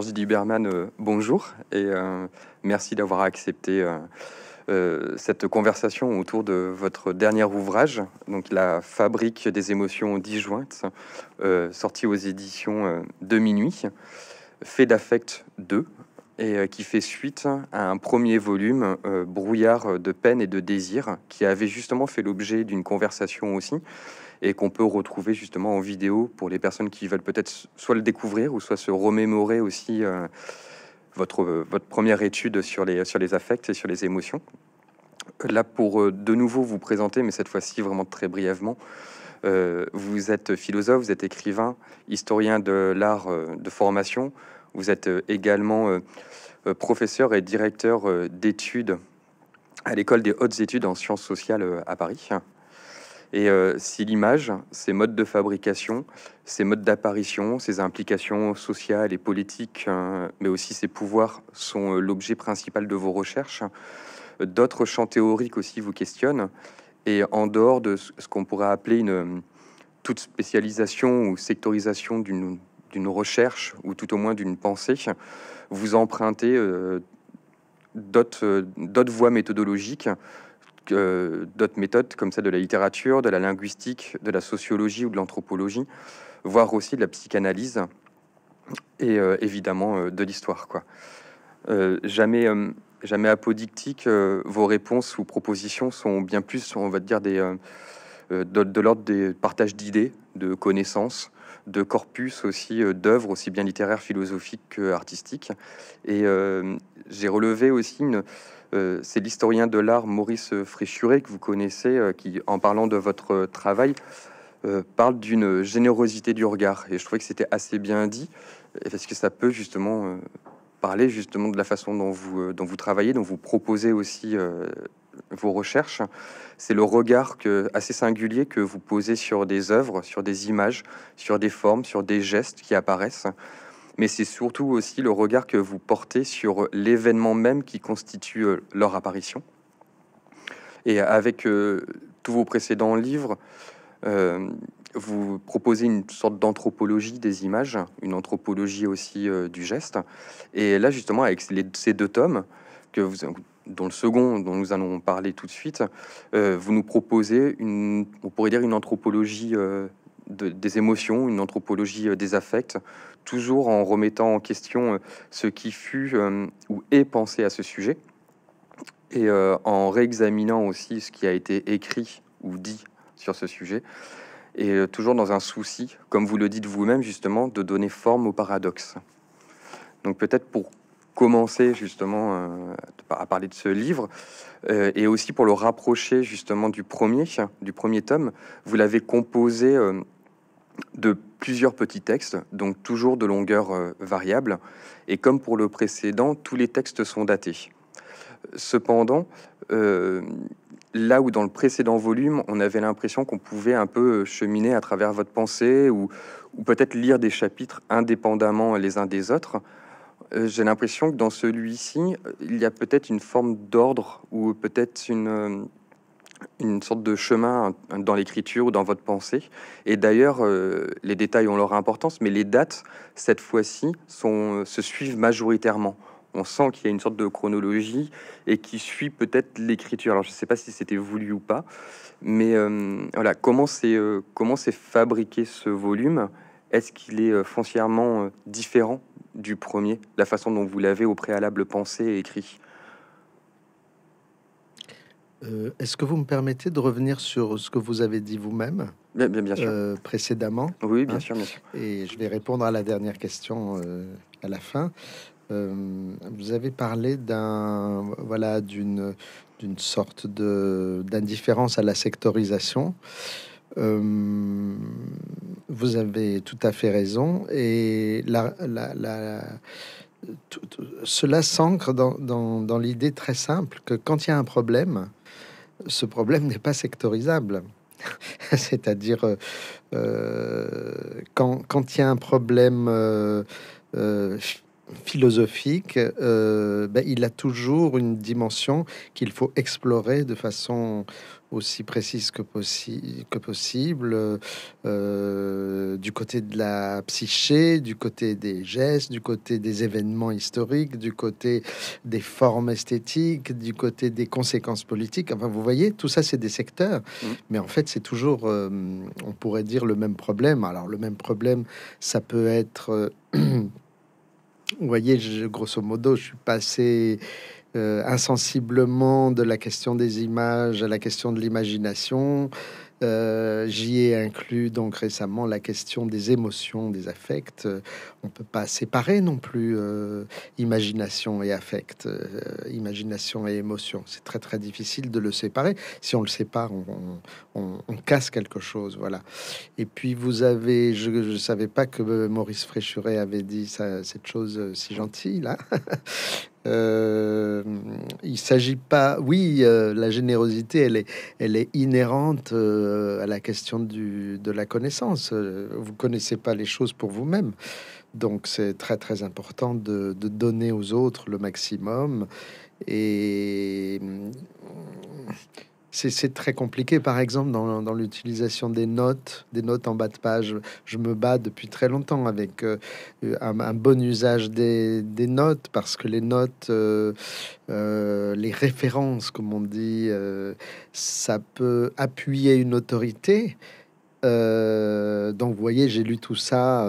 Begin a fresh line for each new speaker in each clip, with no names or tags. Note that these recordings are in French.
Georges Duberman, euh, bonjour et euh, merci d'avoir accepté euh, cette conversation autour de votre dernier ouvrage, donc La fabrique des émotions disjointes, sorti aux éditions de minuit, fait d'affect 2, et qui fait suite à un premier volume, Brouillard de peine et de désir, qui avait justement fait l'objet d'une conversation aussi et qu'on peut retrouver justement en vidéo pour les personnes qui veulent peut-être soit le découvrir ou soit se remémorer aussi euh, votre, votre première étude sur les, sur les affects et sur les émotions. Là, pour euh, de nouveau vous présenter, mais cette fois-ci vraiment très brièvement, euh, vous êtes philosophe, vous êtes écrivain, historien de l'art de formation, vous êtes également professeur et directeur d'études à l'école des hautes études en sciences sociales à Paris. Et euh, si l'image, ses modes de fabrication, ses modes d'apparition, ses implications sociales et politiques, hein, mais aussi ses pouvoirs sont euh, l'objet principal de vos recherches, d'autres champs théoriques aussi vous questionnent. Et en dehors de ce qu'on pourrait appeler une euh, toute spécialisation ou sectorisation d'une recherche ou tout au moins d'une pensée, vous empruntez d'autres voies méthodologiques d'autres méthodes comme celle de la littérature, de la linguistique, de la sociologie ou de l'anthropologie, voire aussi de la psychanalyse et euh, évidemment euh, de l'histoire. Quoi. Euh, jamais, jamais apodictique, vos réponses ou propositions sont bien plus, on va dire, de l'ordre des partages d'idées, de connaissances, de corpus aussi euh, d'œuvres aussi bien littéraires, philosophiques artistiques Et euh, j'ai relevé aussi une, euh, c'est l'historien de l'art Maurice Fréchuret, que vous connaissez, qui, en parlant de votre travail, parle d'une générosité du regard. Et je trouvais que c'était assez bien dit, parce que ça peut justement parler justement de la façon dont vous, dont vous travaillez, dont vous proposez aussi vos recherches, c'est le regard que, assez singulier que vous posez sur des œuvres, sur des images, sur des formes, sur des gestes qui apparaissent. Mais c'est surtout aussi le regard que vous portez sur l'événement même qui constitue euh, leur apparition. Et avec euh, tous vos précédents livres, euh, vous proposez une sorte d'anthropologie des images, une anthropologie aussi du geste. Et là, justement, avec ces deux tomes, que vous, dont le second, dont nous allons parler tout de suite, euh, vous nous proposez une, on pourrait dire une anthropologie euh, des émotions, une anthropologie euh, des affects, toujours en remettant en question ce qui fut ou est pensé à ce sujet, et en réexaminant aussi ce qui a été écrit ou dit sur ce sujet, et toujours dans un souci, comme vous le dites vous-même justement, de donner forme au paradoxe. Donc peut-être pour commencer justement euh, à parler de ce livre euh, et aussi pour le rapprocher justement du premier, du premier tome. Vous l'avez composé euh, de plusieurs petits textes, donc toujours de longueur variable. Et comme pour le précédent, tous les textes sont datés. Cependant, là où dans le précédent volume, on avait l'impression qu'on pouvait un peu cheminer à travers votre pensée ou peut-être lire des chapitres indépendamment les uns des autres, euh, j'ai l'impression que dans celui-ci, euh, il y a peut-être une forme d'ordre ou peut-être une euh, une sorte de chemin dans l'écriture ou dans votre pensée. Et d'ailleurs, les détails ont leur importance, mais les dates, cette fois-ci, se suivent majoritairement. On sent qu'il y a une sorte de chronologie et qui suit peut-être l'écriture. Alors, je ne sais pas si c'était voulu ou pas, mais voilà, comment c'est comment c'est fabriqué ce volume Est-ce qu'il est foncièrement différent du premier, la façon dont vous l'avez au préalable pensé et écrit
euh, Est-ce que vous me permettez de revenir sur ce que vous avez dit vous-même bien, bien, euh, précédemment Oui, bien, sûr, Et je vais répondre à la dernière question euh, à la fin. vous avez parlé d'un voilà d'une d'une sorte de d'indifférence à la sectorisation. Euh, vous avez tout à fait raison. Et la, cela s'ancre dans, l'idée très simple que quand il y a un problème, ce problème n'est pas sectorisable. C'est-à-dire, euh, euh, quand, il y a un problème philosophique, ben, il a toujours une dimension qu'il faut explorer de façon aussi précise que, possible que possible, euh, du côté de la psyché, du côté des gestes, du côté des événements historiques, du côté des formes esthétiques, du côté des conséquences politiques. Enfin, vous voyez, tout ça, c'est des secteurs. Mmh. Mais en fait, c'est toujours, euh, on pourrait dire, le même problème. Alors, le même problème, ça peut être... Euh, vous voyez, je, grosso modo, je suis passé euh, insensiblement de la question des images à la question de l'imagination. Euh, j'y ai inclus donc récemment la question des émotions, des affects. on ne peut pas séparer non plus euh, imagination et affect, imagination et émotion. C'est très très difficile de le séparer. Si on le sépare, on, casse quelque chose. Voilà. Et puis vous avez, je ne savais pas que Maurice Fréchuret avait dit cette chose si gentille là. Hein. Euh, il s'agit pas, oui, euh, la générosité, elle est, elle est inhérente euh, à la question de la connaissance. Euh, vous connaissez pas les choses pour vous-même, donc c'est très très important de, de, donner aux autres le maximum et c'est très compliqué, par exemple, dans, l'utilisation des notes, des notes en bas de page. Je me bats depuis très longtemps avec euh, un, bon usage des, notes, parce que les notes, euh, euh, les références, comme on dit, ça peut appuyer une autorité. donc, vous voyez, j'ai lu tout ça.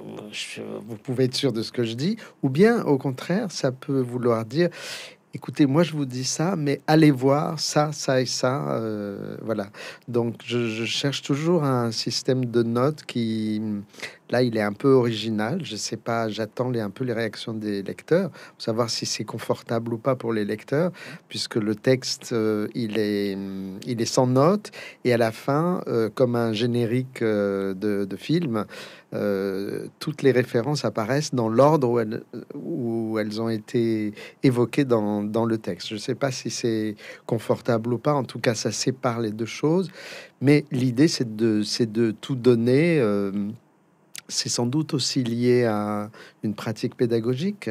vous pouvez être sûr de ce que je dis, ou bien au contraire, ça peut vouloir dire écoutez, moi je vous dis ça, mais allez voir ça, ça et ça. Euh, voilà. Donc je, cherche toujours un système de notes qui Là, il est un peu original. Je sais pas, j'attends les, un peu les réactions des lecteurs, pour savoir si c'est confortable ou pas pour les lecteurs, puisque le texte, euh, il, est, mm, il est sans notes. Et à la fin, euh, comme un générique euh, de, film, toutes les références apparaissent dans l'ordre où, elles, ont été évoquées dans, le texte. Je ne sais pas si c'est confortable ou pas. En tout cas, ça sépare les deux choses. Mais l'idée, c'est de, c'est de tout donner c'est sans doute aussi lié à une pratique pédagogique.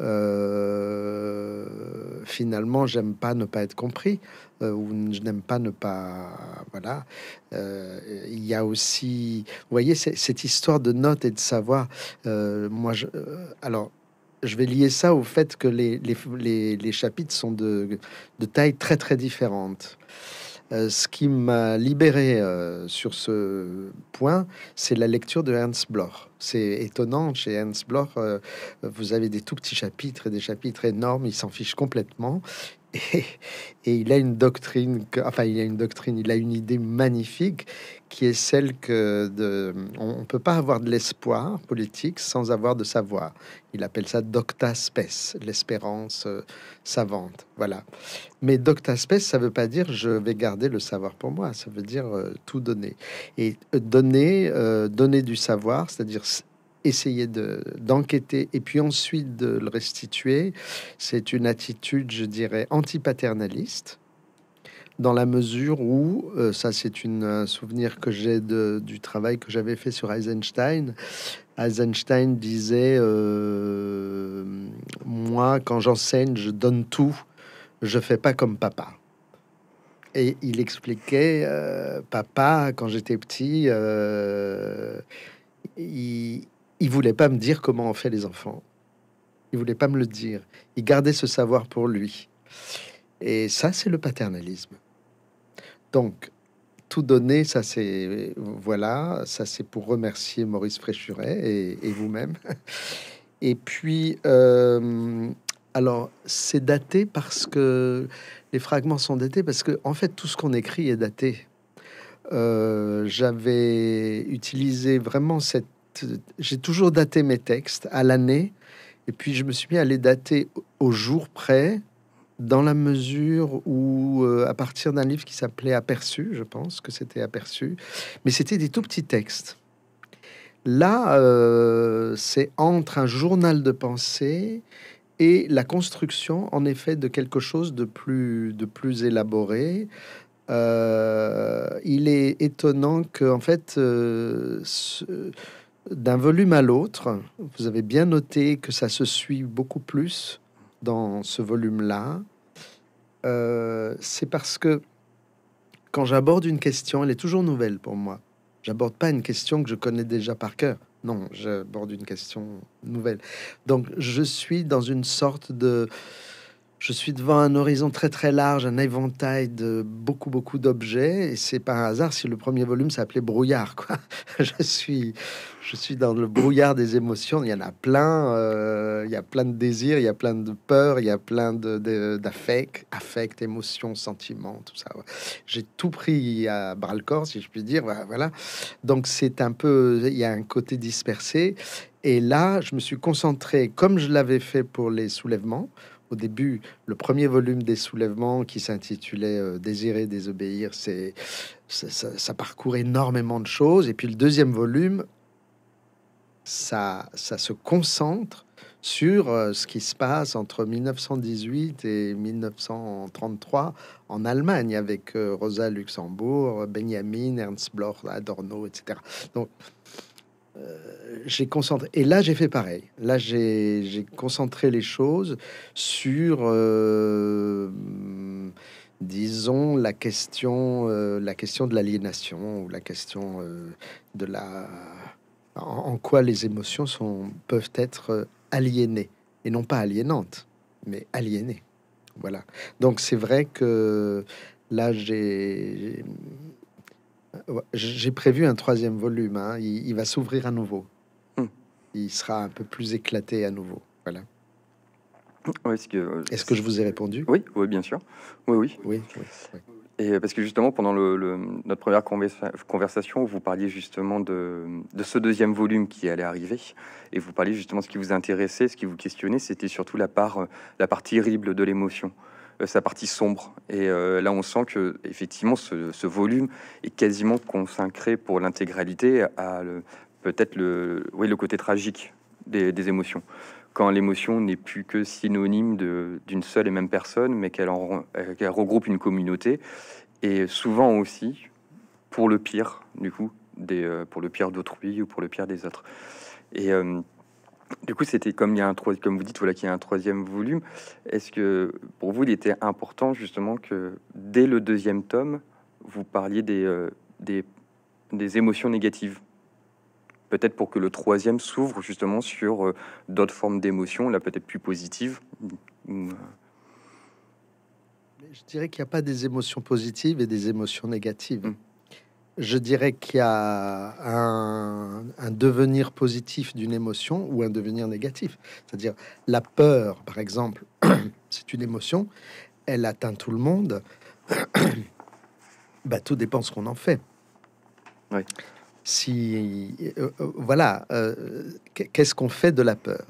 Euh, finalement, j'aime pas ne pas être compris euh, ou je n'aime pas ne pas. Voilà. Euh, il y a aussi, vous voyez, cette histoire de notes et de savoir. moi, alors, je vais lier ça au fait que les, chapitres sont de, de tailles très très différentes. Euh, ce qui m'a libéré euh, sur ce point, c'est la lecture de Ernst Bloch. C'est étonnant, chez Ernst Bloch, euh, vous avez des tout petits chapitres et des chapitres énormes, il s'en fiche complètement. Et, il a une doctrine, enfin il a une doctrine, il a une idée magnifique qui est celle que de, on ne peut pas avoir de l'espoir politique sans avoir de savoir. Il appelle ça docta l'espérance euh, savante. Voilà. Mais docta ça ne veut pas dire je vais garder le savoir pour moi. Ça veut dire euh, tout donner et euh, donner, donner du savoir, c'est-à-dire essayer d'enquêter et puis ensuite de le restituer, c'est une attitude, je dirais, antipaternaliste dans la mesure où, euh, ça c'est un souvenir que j'ai du travail que j'avais fait sur Eisenstein, Eisenstein disait, euh, moi quand j'enseigne, je donne tout, je fais pas comme papa. Et il expliquait, euh, papa, quand j'étais petit, il il voulait pas me dire comment on fait les enfants. Il voulait pas me le dire. Il gardait ce savoir pour lui. Et ça, c'est le paternalisme. Donc, tout donner, ça c'est voilà, ça c'est pour remercier Maurice Fréchuret et, vous-même. Et puis, euh, alors c'est daté parce que les fragments sont datés parce que en fait tout ce qu'on écrit est daté. Euh, j'avais utilisé vraiment cette j'ai toujours daté mes textes à l'année, et puis je me suis mis à les dater au jour près, dans la mesure où, euh, à partir d'un livre qui s'appelait Aperçu, je pense que c'était Aperçu, mais c'était des tout petits textes. Là, euh, c'est entre un journal de pensée et la construction, en effet, de quelque chose de plus, de plus élaboré. Euh, il est étonnant que, en fait, ce, d'un volume à l'autre. Vous avez bien noté que ça se suit beaucoup plus dans ce volume-là. Euh, c'est parce que quand j'aborde une question, elle est toujours nouvelle pour moi. J'aborde pas une question que je connais déjà par cœur. Non, j'aborde une question nouvelle. Donc, je suis dans une sorte de je suis devant un horizon très très large, un éventail de beaucoup beaucoup d'objets, et c'est un hasard si le premier volume s'appelait Brouillard. Quoi. je suis, je suis dans le brouillard des émotions. Il y en a plein. Euh, il y a plein de désirs, il y a plein de peurs, il y a plein d'affects, affects, émotions, sentiments, tout ça. J'ai tout pris à bras le corps, si je puis dire. Bah, voilà. Donc c'est un peu, il y a un côté dispersé. Et là, je me suis concentré, comme je l'avais fait pour les soulèvements au début, le premier volume des soulèvements qui s'intitulait euh, Désirer, désobéir, c'est, ça, parcourt énormément de choses. Et puis le deuxième volume, ça, ça se concentre sur euh, ce qui se passe entre 1918 et 1933 en Allemagne avec euh, Rosa Luxembourg, Benjamin, Ernst Bloch, Adorno, etc. Donc, euh, j'ai concentré. Et là, j'ai fait pareil. Là, j'ai concentré les choses sur, euh, disons, la question, euh, la question de l'aliénation ou la question de la. En, en, quoi les émotions sont, peuvent être aliénées et non pas aliénantes, mais aliénées. Voilà. Donc, c'est vrai que là, j'ai j'ai prévu un troisième volume. Hein. Il, va s'ouvrir à nouveau. Hmm. Il sera un peu plus éclaté à nouveau. Voilà. Euh, est-ce que, je vous ai répondu oui,
oui, bien sûr. Oui, oui. Oui, Et euh, parce que justement, pendant le, notre première conversation, vous parliez justement de, ce deuxième volume qui allait arriver, et vous parliez justement ce qui vous intéressait, ce qui vous questionnait, c'était surtout la part, euh, la partie terrible de l'émotion. Euh, sa partie sombre. Et euh, là, on sent que effectivement, ce, volume est quasiment consacré pour l'intégralité à peut-être le, oui, le côté tragique des, émotions. Quand l'émotion n'est plus que synonyme d'une seule et même personne, mais euh, qu'elle regroupe une communauté, et souvent aussi pour le pire, du coup, des, pour le pire d'autrui ou pour le pire des autres. Et du coup, c'était comme il y a un comme vous dites, voilà qu'il y a un troisième volume. Est-ce que pour vous, il était important justement que dès le deuxième tome, vous parliez des, euh, des, émotions négatives peut-être pour que le troisième s'ouvre justement sur euh, d'autres formes d'émotions, là peut-être plus positives. Euh.
Je dirais qu'il n'y a pas des émotions positives et des émotions négatives. Mmh. Je dirais qu'il y a un, devenir positif d'une émotion ou un devenir négatif. C'est-à-dire la peur, par exemple, c'est une émotion, elle atteint tout le monde. bah, tout dépend ce qu'on en fait. Oui. Si euh, euh, voilà, euh, qu'est-ce qu'on fait de la peur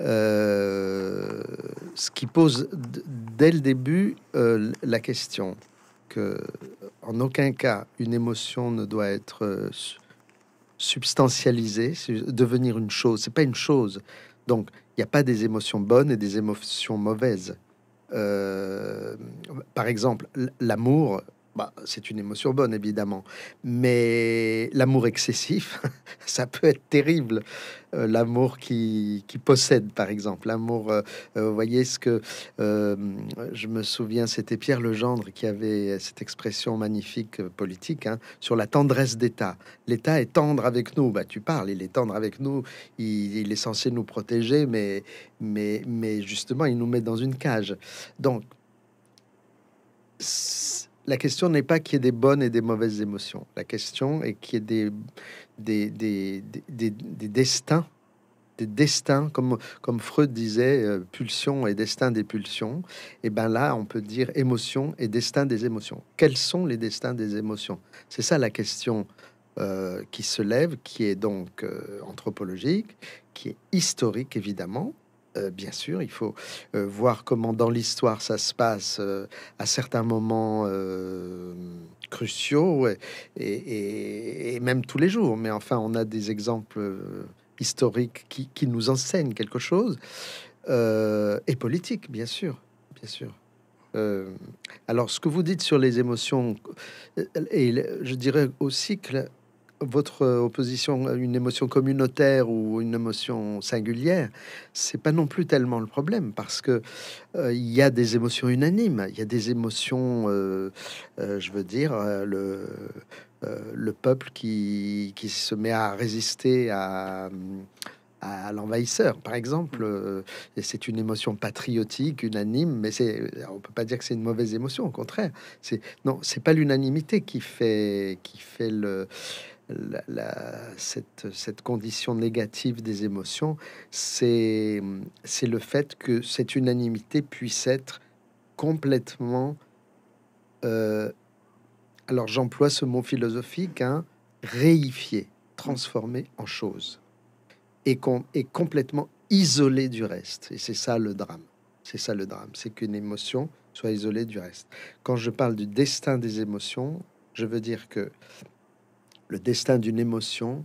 Ce qui pose dès le début la question que en aucun cas, une émotion ne doit être euh, substantialisée, devenir une chose. C'est pas une chose. Donc, il n'y a pas des émotions bonnes et des émotions mauvaises. Euh, par exemple, l'amour, bah, c'est une émotion bonne, évidemment. Mais l'amour excessif, ça peut être terrible. Euh, l'amour qui, possède, par exemple. L'amour, euh, euh, vous voyez ce que je me souviens, c'était Pierre Legendre qui avait cette expression magnifique politique hein, sur la tendresse d'État. L'État est tendre avec nous. Bah, tu parles, il est tendre avec nous. Il, est censé nous protéger, mais, mais, mais justement, il nous met dans une cage. Donc, la question n'est pas qu'il y ait des bonnes et des mauvaises émotions. La question est qu'il y ait des, des, destins, des destins, comme, comme Freud disait, euh, pulsions pulsion et destin des pulsions. Et bien là, on peut dire émotion et destin des émotions. Quels sont les destins des émotions C'est ça la question euh, qui se lève, qui est donc euh, anthropologique, qui est historique évidemment, euh, bien sûr, il faut euh, voir comment dans l'histoire ça se passe euh, à certains moments cruciaux et, même tous les jours. Mais enfin, on a des exemples historiques qui, qui, nous enseignent quelque chose et politique, bien sûr, bien sûr. alors, ce que vous dites sur les émotions, et je dirais aussi que votre euh, opposition, une émotion communautaire ou une émotion singulière, c'est pas non plus tellement le problème parce que euh, il y a des émotions unanimes, il y a des émotions, euh, je veux dire, le, le peuple qui, qui, se met à résister à à l'envahisseur, par exemple. et c'est une émotion patriotique, unanime, mais c'est, on peut pas dire que c'est une mauvaise émotion, au contraire. C'est non, c'est pas l'unanimité qui fait qui fait le la, cette, cette, condition négative des émotions, c'est le fait que cette unanimité puisse être complètement, euh, alors j'emploie ce mot philosophique, hein, transformé en chose, et, complètement isolé du reste. Et c'est ça le drame. C'est ça le drame, c'est qu'une émotion soit isolée du reste. Quand je parle du destin des émotions, je veux dire que le destin d'une émotion,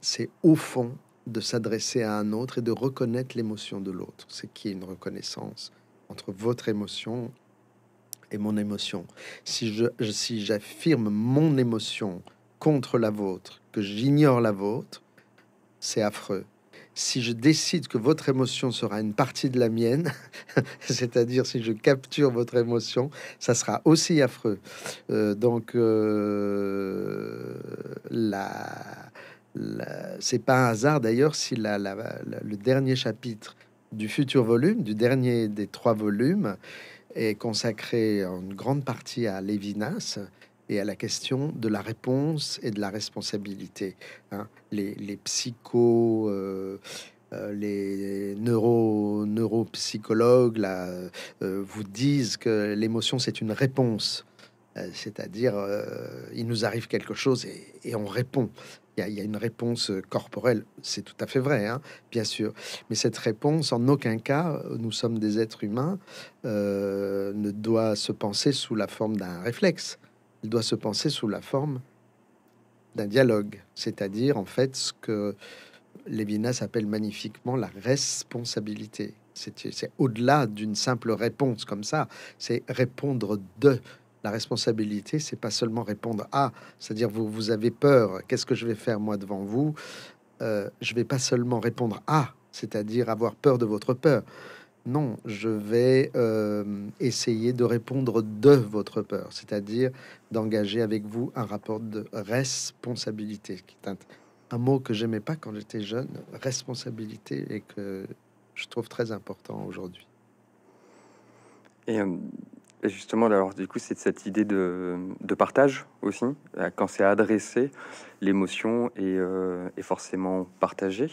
c'est au fond de s'adresser à un autre et de reconnaître l'émotion de l'autre. C'est qui une reconnaissance entre votre émotion et mon émotion. Si je si j'affirme mon émotion contre la vôtre, que j'ignore la vôtre, c'est affreux si je décide que votre émotion sera une partie de la mienne, c'est-à-dire si je capture votre émotion, ça sera aussi affreux. Euh, donc, euh, la, c'est pas un hasard d'ailleurs si le dernier chapitre du futur volume, du dernier des trois volumes, est consacré en grande partie à Lévinas et à la question de la réponse et de la responsabilité. Hein. Les, psychos. Euh, euh, les neuro, neuropsychologues là, euh, vous disent que l'émotion, c'est une réponse. C'est-à-dire, il nous arrive quelque chose et, on répond. Il y, a une réponse corporelle, c'est tout à fait vrai, hein, bien sûr. Mais cette réponse, en aucun cas, nous sommes des êtres humains, ne doit se penser sous la forme d'un réflexe il doit se penser sous la forme d'un dialogue, c'est-à-dire en fait ce que Lévinas appelle magnifiquement la responsabilité. C'est au-delà d'une simple réponse comme ça, c'est répondre de. La responsabilité, c'est pas seulement répondre à, c'est-à-dire vous, vous avez peur, qu'est-ce que je vais faire moi devant vous euh, Je vais pas seulement répondre à, c'est-à-dire avoir peur de votre peur. Non, je vais euh, essayer de répondre de votre peur, c'est-à-dire d'engager avec vous un rapport de responsabilité, qui est un, mot que j'aimais pas quand j'étais jeune, responsabilité, et que je trouve très important aujourd'hui.
Et euh, justement, alors du coup, c'est cette idée de, partage aussi. Euh, quand c'est adressé, l'émotion est, euh, forcément partagée.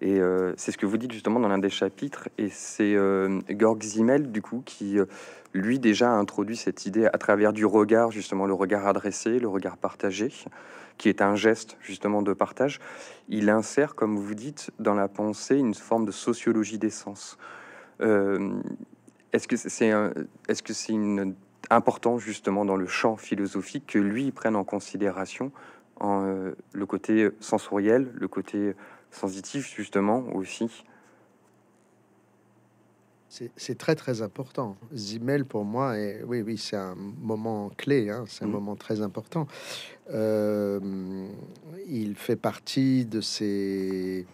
Et euh, c'est ce que vous dites justement dans l'un des chapitres. Et c'est euh, Georg du coup, qui lui déjà a introduit cette idée à travers du regard, justement le regard adressé, le regard partagé, qui est un geste justement de partage. Il insère, comme vous dites, dans la pensée une forme de sociologie des sens. Est-ce que c'est est-ce que c'est une important justement dans le champ philosophique que lui prenne en considération en, euh, le côté sensoriel, le côté sensitif justement aussi.
C'est très très important. Zimmel pour moi, oui oui, c'est un moment clé, hein, c'est un mm. moment très important. Euh, il fait partie de ces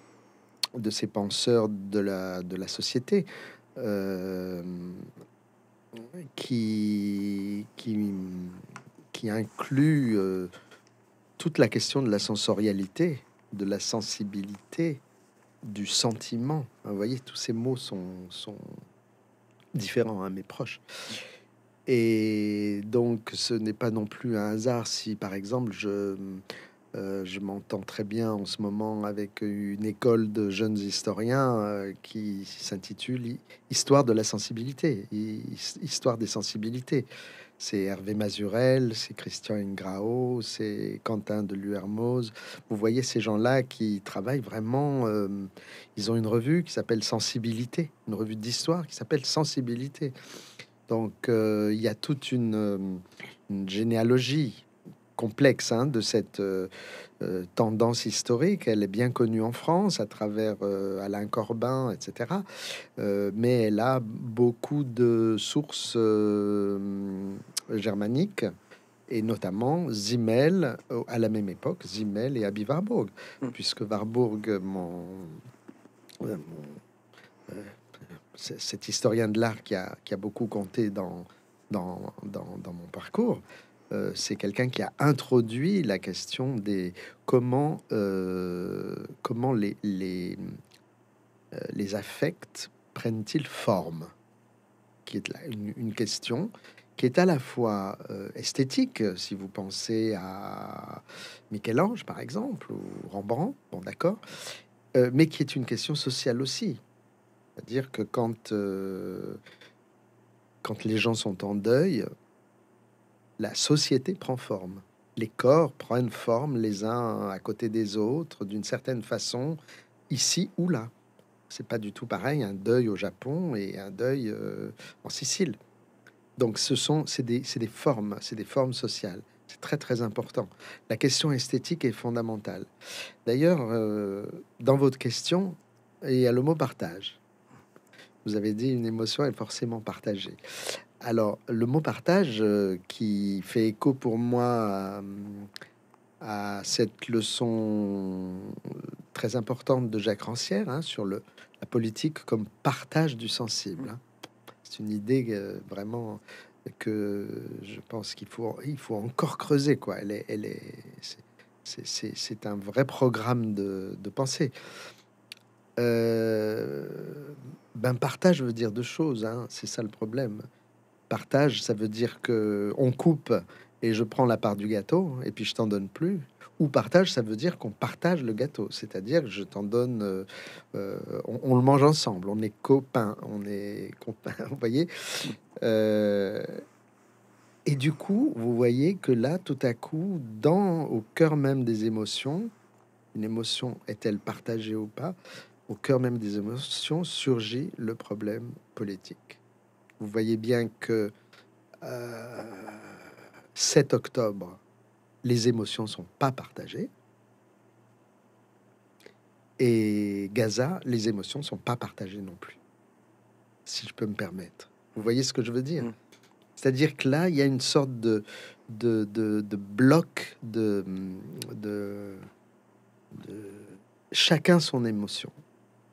de ces penseurs de la de la société. Euh, qui, qui, qui, inclut euh, toute la question de la sensorialité, de la sensibilité, du sentiment. vous voyez, tous ces mots sont, sont différents, à hein, mes proches. Et donc, ce n'est pas non plus un hasard si, par exemple, je, euh, je m'entends très bien en ce moment avec une école de jeunes historiens euh, qui s'intitule Histoire de la sensibilité, Histoire des sensibilités. C'est Hervé Mazurel, c'est Christian Ingrao, c'est Quentin de Luermoz. Vous voyez ces gens-là qui travaillent vraiment. Euh, ils ont une revue qui s'appelle Sensibilité, une revue d'histoire qui s'appelle Sensibilité. Donc il y a toute une généalogie complexe hein, de cette euh, euh, tendance historique. Elle est bien connue en France à travers euh, Alain Corbin, etc. mais elle a beaucoup de sources germaniques et notamment Zimmel à la même époque, Zimmel et Abby Warburg, mm. puisque Warburg, mon, cet historien de l'art qui a, beaucoup compté dans, dans mon parcours, euh, c'est quelqu'un qui a introduit la question des comment, euh, les, euh, les, affects prennent-ils forme, qui est une, question qui est à la fois esthétique, si vous pensez à Michel-Ange par exemple, ou Rembrandt, bon d'accord, mais qui est une question sociale aussi. C'est-à-dire que quand quand les gens sont en deuil, la société prend forme. Les corps prennent forme les uns à côté des autres, d'une certaine façon, ici ou là. C'est pas du tout pareil un deuil au Japon et un deuil euh, en Sicile. Donc ce sont des, des, formes, c'est des formes sociales. C'est très très important. La question esthétique est fondamentale. D'ailleurs, euh, dans votre question, il y a le mot partage. Vous avez dit une émotion est forcément partagée. Alors, le mot partage euh, qui fait écho pour moi à, cette leçon très importante de Jacques Rancière hein, sur la politique comme partage du sensible. Hein. C'est une idée euh, vraiment que je pense qu'il faut, il faut encore creuser. Quoi. Elle est, c'est, un vrai programme de, pensée. Euh, ben, partage veut dire deux choses, hein. c'est ça le problème partage, ça veut dire que on coupe et je prends la part du gâteau et puis je t'en donne plus. Ou partage, ça veut dire qu'on partage le gâteau, c'est-à-dire que je t'en donne, euh, euh, on, le mange ensemble, on est copains, on est copains, vous voyez. Euh, et du coup, vous voyez que là, tout à coup, dans au cœur même des émotions, une émotion est-elle partagée ou pas Au cœur même des émotions surgit le problème politique vous voyez bien que 7 euh, octobre, les émotions ne sont pas partagées. Et Gaza, les émotions ne sont pas partagées non plus, si je peux me permettre. Vous voyez ce que je veux dire mm. C'est-à-dire que là, il y a une sorte de, de, de bloc de, de, chacun son émotion.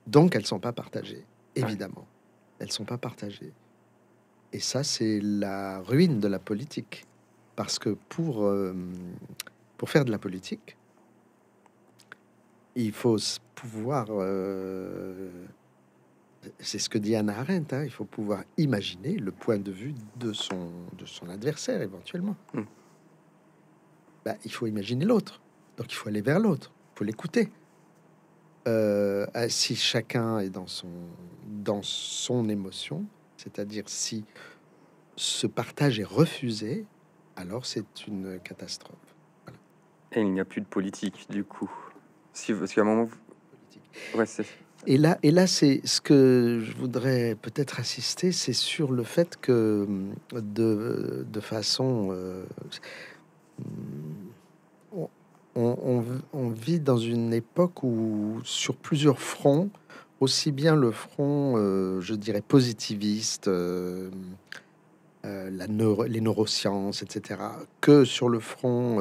Donc, elles ne sont pas partagées, évidemment. Elles ne sont pas partagées. Et ça, c'est la ruine de la politique. Parce que pour, euh, pour faire de la politique, il faut pouvoir, euh, c'est ce que dit Anna Arendt, hein, il faut pouvoir imaginer le point de vue de son, de son adversaire éventuellement. Hmm. Bah, il faut imaginer l'autre. Donc il faut aller vers l'autre, il faut l'écouter. Euh, ah, si chacun est dans son, dans son émotion, c'est-à-dire si ce partage est refusé, alors c'est une catastrophe.
Et il n'y a plus de politique, du coup. Si, parce qu'à un moment...
et là, et là c'est ce que je voudrais peut-être assister, c'est sur le fait que de, de façon... Euh, on, on, vit dans une époque où, sur plusieurs fronts, aussi bien le front, euh, je dirais, positiviste, euh, euh, la les neurosciences, etc., que sur le front,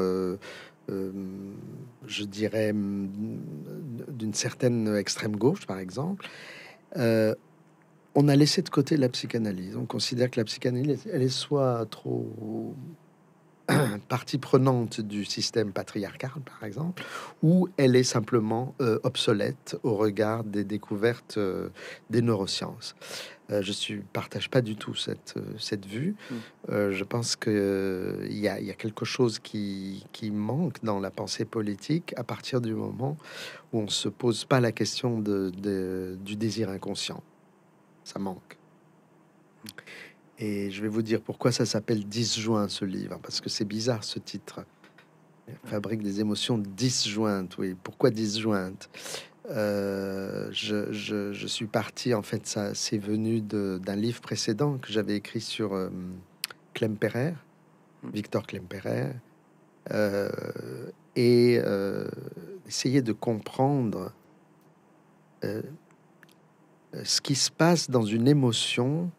je dirais, d'une certaine extrême gauche, par exemple, on a laissé de côté la psychanalyse. On considère que la psychanalyse, elle est soit trop partie prenante du système patriarcal, par exemple, ou elle est simplement euh, obsolète au regard des découvertes euh, des neurosciences. Euh, je ne partage pas du tout cette, cette vue. Hmm. je pense qu'il il y, a quelque chose qui, manque dans la pensée politique à partir du moment où on ne se pose pas la question de, du désir inconscient. Ça manque. Et je vais vous dire pourquoi ça s'appelle Disjoint ce livre, parce que c'est bizarre ce titre. fabrique des émotions disjointes, oui. Pourquoi disjointes euh, je, je, suis parti, en fait, ça c'est venu d'un livre précédent que j'avais écrit sur euh, Clem hmm. Victor Clem Perrer, euh, et essayer de comprendre ce qui se passe dans une émotion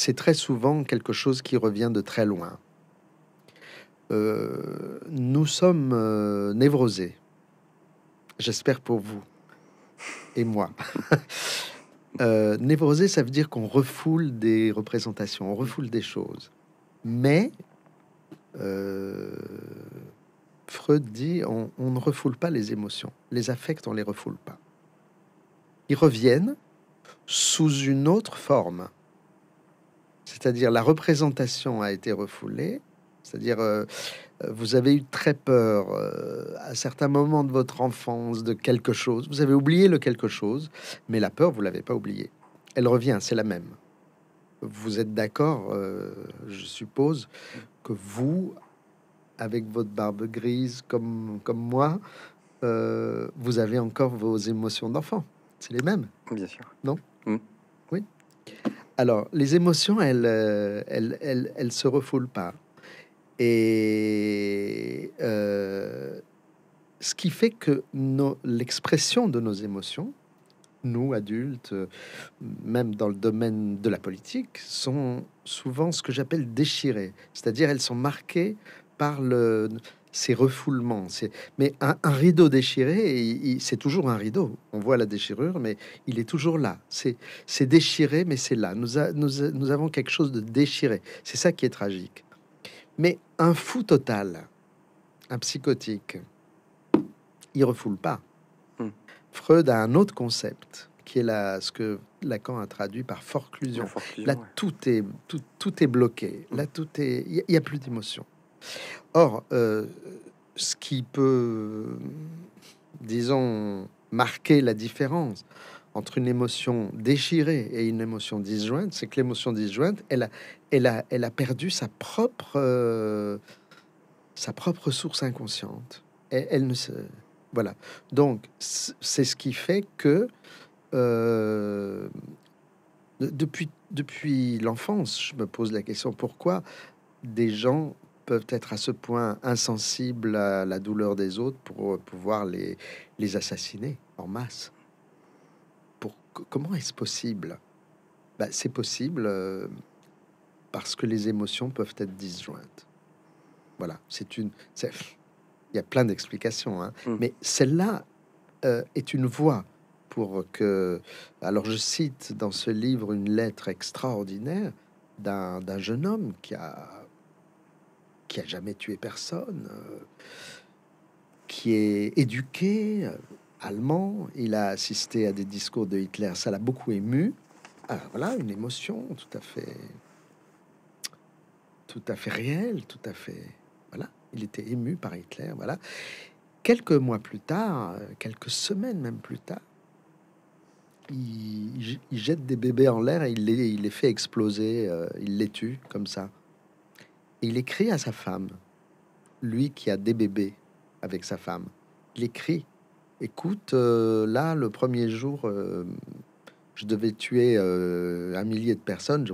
c'est très souvent quelque chose qui revient de très loin. Euh, nous sommes euh, névrosés. J'espère pour vous et moi. Euh, névrosés, ça veut dire qu'on refoule des représentations, on refoule des choses. Mais Freud dit on, ne refoule pas les émotions, les affects, on les refoule pas. Ils reviennent sous une autre forme c'est-à-dire la représentation a été refoulée, c'est-à-dire euh, euh, vous avez eu très peur euh, à certains moments de votre enfance de quelque chose, vous avez oublié le quelque chose, mais la peur, vous l'avez pas oubliée. Elle revient, c'est la même. Vous êtes d'accord, je suppose, que vous, avec votre barbe grise comme, comme moi, vous avez encore vos émotions d'enfant. C'est les mêmes. Bien sûr. Non mmh. Alors, les émotions, euh, elles elles, se refoulent pas. Et euh, ce qui fait que l'expression de nos émotions, nous adultes, euh, même dans le domaine de la politique, sont souvent ce que j'appelle déchirées. C'est-à-dire, elles sont marquées par le, c'est refoulement. Mais un, rideau déchiré, c'est toujours un rideau. On voit la déchirure, mais il est toujours là. C'est déchiré, mais c'est là. Nous, avons quelque chose de déchiré. C'est ça qui est tragique. Mais un fou total, un psychotique, il refoule pas. Hmm. Freud a un autre concept qui est ce que Lacan a traduit par forclusion. là, tout, est, bloqué. Là, hmm. tout est. Il n'y a plus d'émotion. Or, euh, ce qui peut, disons, marquer la différence entre une émotion déchirée et une émotion disjointe, c'est que l'émotion disjointe, elle a, elle, a, elle a perdu sa propre, euh, sa propre source inconsciente. Et elle ne se... Voilà. Donc, c'est ce qui fait que euh, depuis, depuis l'enfance, je me pose la question pourquoi des gens peuvent être à ce point insensibles à la douleur des autres pour euh, pouvoir les, assassiner en masse pour, Comment est-ce possible bah, C'est possible euh, parce que les émotions peuvent être disjointes. Voilà, c'est une... Il y a plein d'explications, hein. mm. mais celle-là euh, est une voie pour que... Alors je cite dans ce livre une lettre extraordinaire d'un jeune homme qui a qui a jamais tué personne, euh, qui est éduqué, euh, allemand. Il a assisté à des discours de Hitler, ça l'a beaucoup ému. Ah, voilà, une émotion tout à fait, tout à fait réelle, tout à fait. Voilà, il était ému par Hitler. Voilà. Quelques mois plus tard, euh, quelques semaines même plus tard, il, jette des bébés en l'air et il les, fait exploser, il les tue comme ça il écrit à sa femme, lui qui a des bébés avec sa femme. Il écrit Écoute, euh, là, le premier jour, euh, je devais tuer euh, un millier de personnes.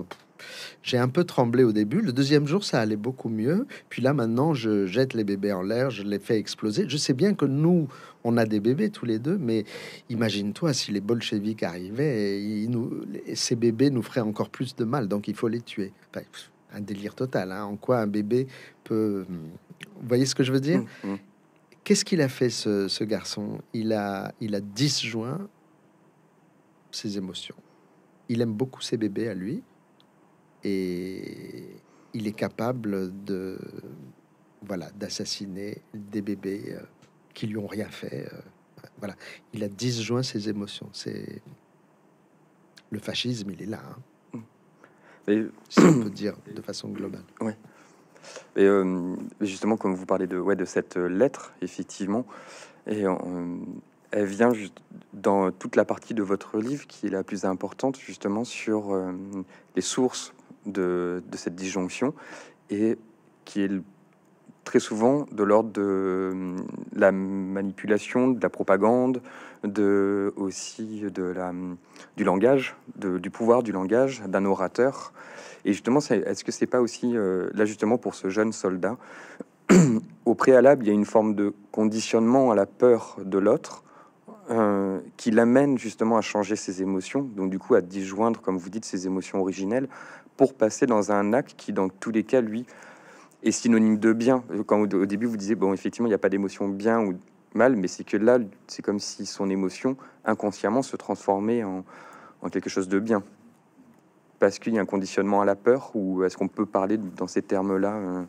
J'ai un peu tremblé au début. Le deuxième jour, ça allait beaucoup mieux. Puis là, maintenant, je jette les bébés en l'air, je les fais exploser. Je sais bien que nous, on a des bébés tous les deux, mais imagine-toi si les bolcheviks arrivaient, et ces bébés nous feraient encore plus de mal. Donc, il faut les tuer un délire total. Hein. en quoi un bébé peut. Hmm, vous voyez ce que je veux dire mmh, mmh. Qu'est-ce qu'il a fait ce, garçon il a, il a disjoint ses émotions. Il aime beaucoup ses bébés à lui et il est capable de voilà d'assassiner des bébés euh, qui lui ont rien fait. Euh, voilà, il a disjoint ses émotions. C'est le fascisme, il est là. Hein. Si on peut dire de façon globale. Oui.
Et euh, justement, comme vous parlez de, ouais, de cette euh, lettre, effectivement, et euh, elle vient juste dans toute la partie de votre livre qui est la plus importante, justement, sur les sources de, de, cette disjonction et qui est très souvent de l'ordre de hum, la manipulation, de la propagande, de, aussi de la, hum, du langage, du pouvoir du langage d'un orateur. Et justement, est-ce que que c'est pas aussi, euh, là justement pour ce jeune soldat, au préalable, il y a une forme de conditionnement à la peur de l'autre euh, qui l'amène justement à changer ses émotions, donc du coup à disjoindre, comme vous dites, ses émotions originelles pour passer dans un acte qui, dans tous les cas, lui, est synonyme de bien. Quand au, début vous disiez, bon, effectivement, il n'y a pas d'émotion bien ou mal, mais c'est que là, c'est comme si son émotion inconsciemment se transformait en, quelque chose de bien. Parce qu'il y a un conditionnement à la peur, ou est-ce qu'on peut parler dans ces termes-là euh?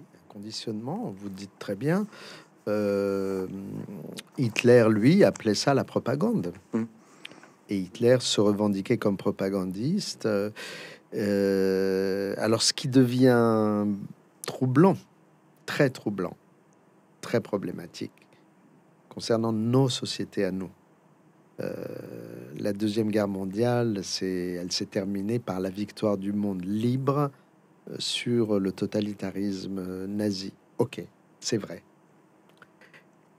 Un conditionnement, vous dites très bien. Euh, Hitler, lui, appelait ça la propagande. Hum et Hitler se revendiquait comme propagandiste. Euh, euh, alors, ce qui devient troublant, très troublant, très problématique, concernant nos sociétés à nous. Euh, la Deuxième Guerre mondiale, elle s'est terminée par la victoire du monde libre sur le totalitarisme nazi. Ok, c'est vrai.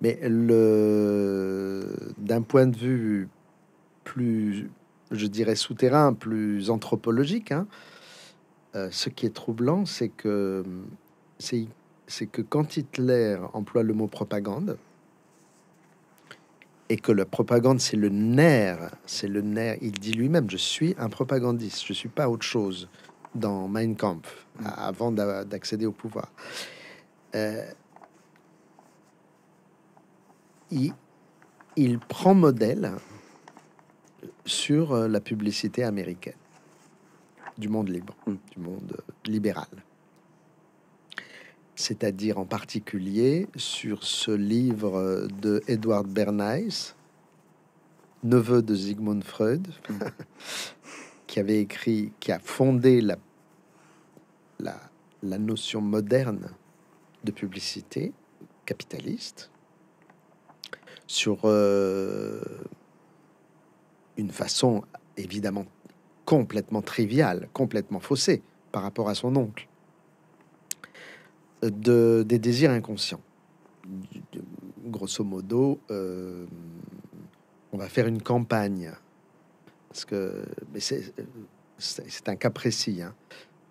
Mais d'un point de vue plus, je dirais, souterrain, plus anthropologique. Hein. Euh, ce qui est troublant, c'est que c'est que quand Hitler emploie le mot propagande et que la propagande c'est le nerf, c'est le nerf. Il dit lui-même, je suis un propagandiste, je suis pas autre chose dans Mein Kampf mm. avant d'accéder au pouvoir. Euh, il prend modèle sur euh, la publicité américaine du monde libre, hmm. du monde euh, libéral. C'est-à-dire en particulier sur ce livre euh, de Edward Bernays, neveu de Sigmund Freud, hmm. qui avait écrit, qui a fondé la, la, notion moderne de publicité capitaliste, sur une façon évidemment complètement triviale, complètement faussée par rapport à son oncle, euh, de, des désirs inconscients. Grosso modo, euh, on va faire une campagne. Parce que c'est un cas précis. Hein.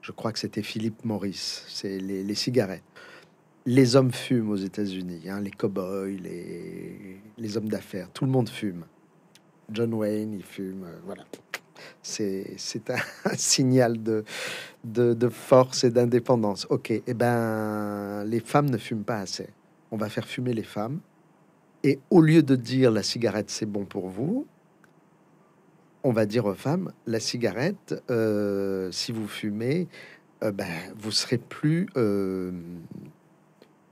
Je crois que c'était Philippe Maurice, c'est les, cigarettes. Les hommes fument aux États-Unis, hein, les cow-boys, les, les hommes d'affaires, tout le monde fume. John Wayne, il fume, euh, voilà. C'est, un, signal de, de, force et d'indépendance. Ok, eh ben, les femmes ne fument pas assez. On va faire fumer les femmes. Et au lieu de dire la cigarette c'est bon pour vous, on va dire aux femmes la cigarette, euh, si vous fumez, euh, ben, vous serez plus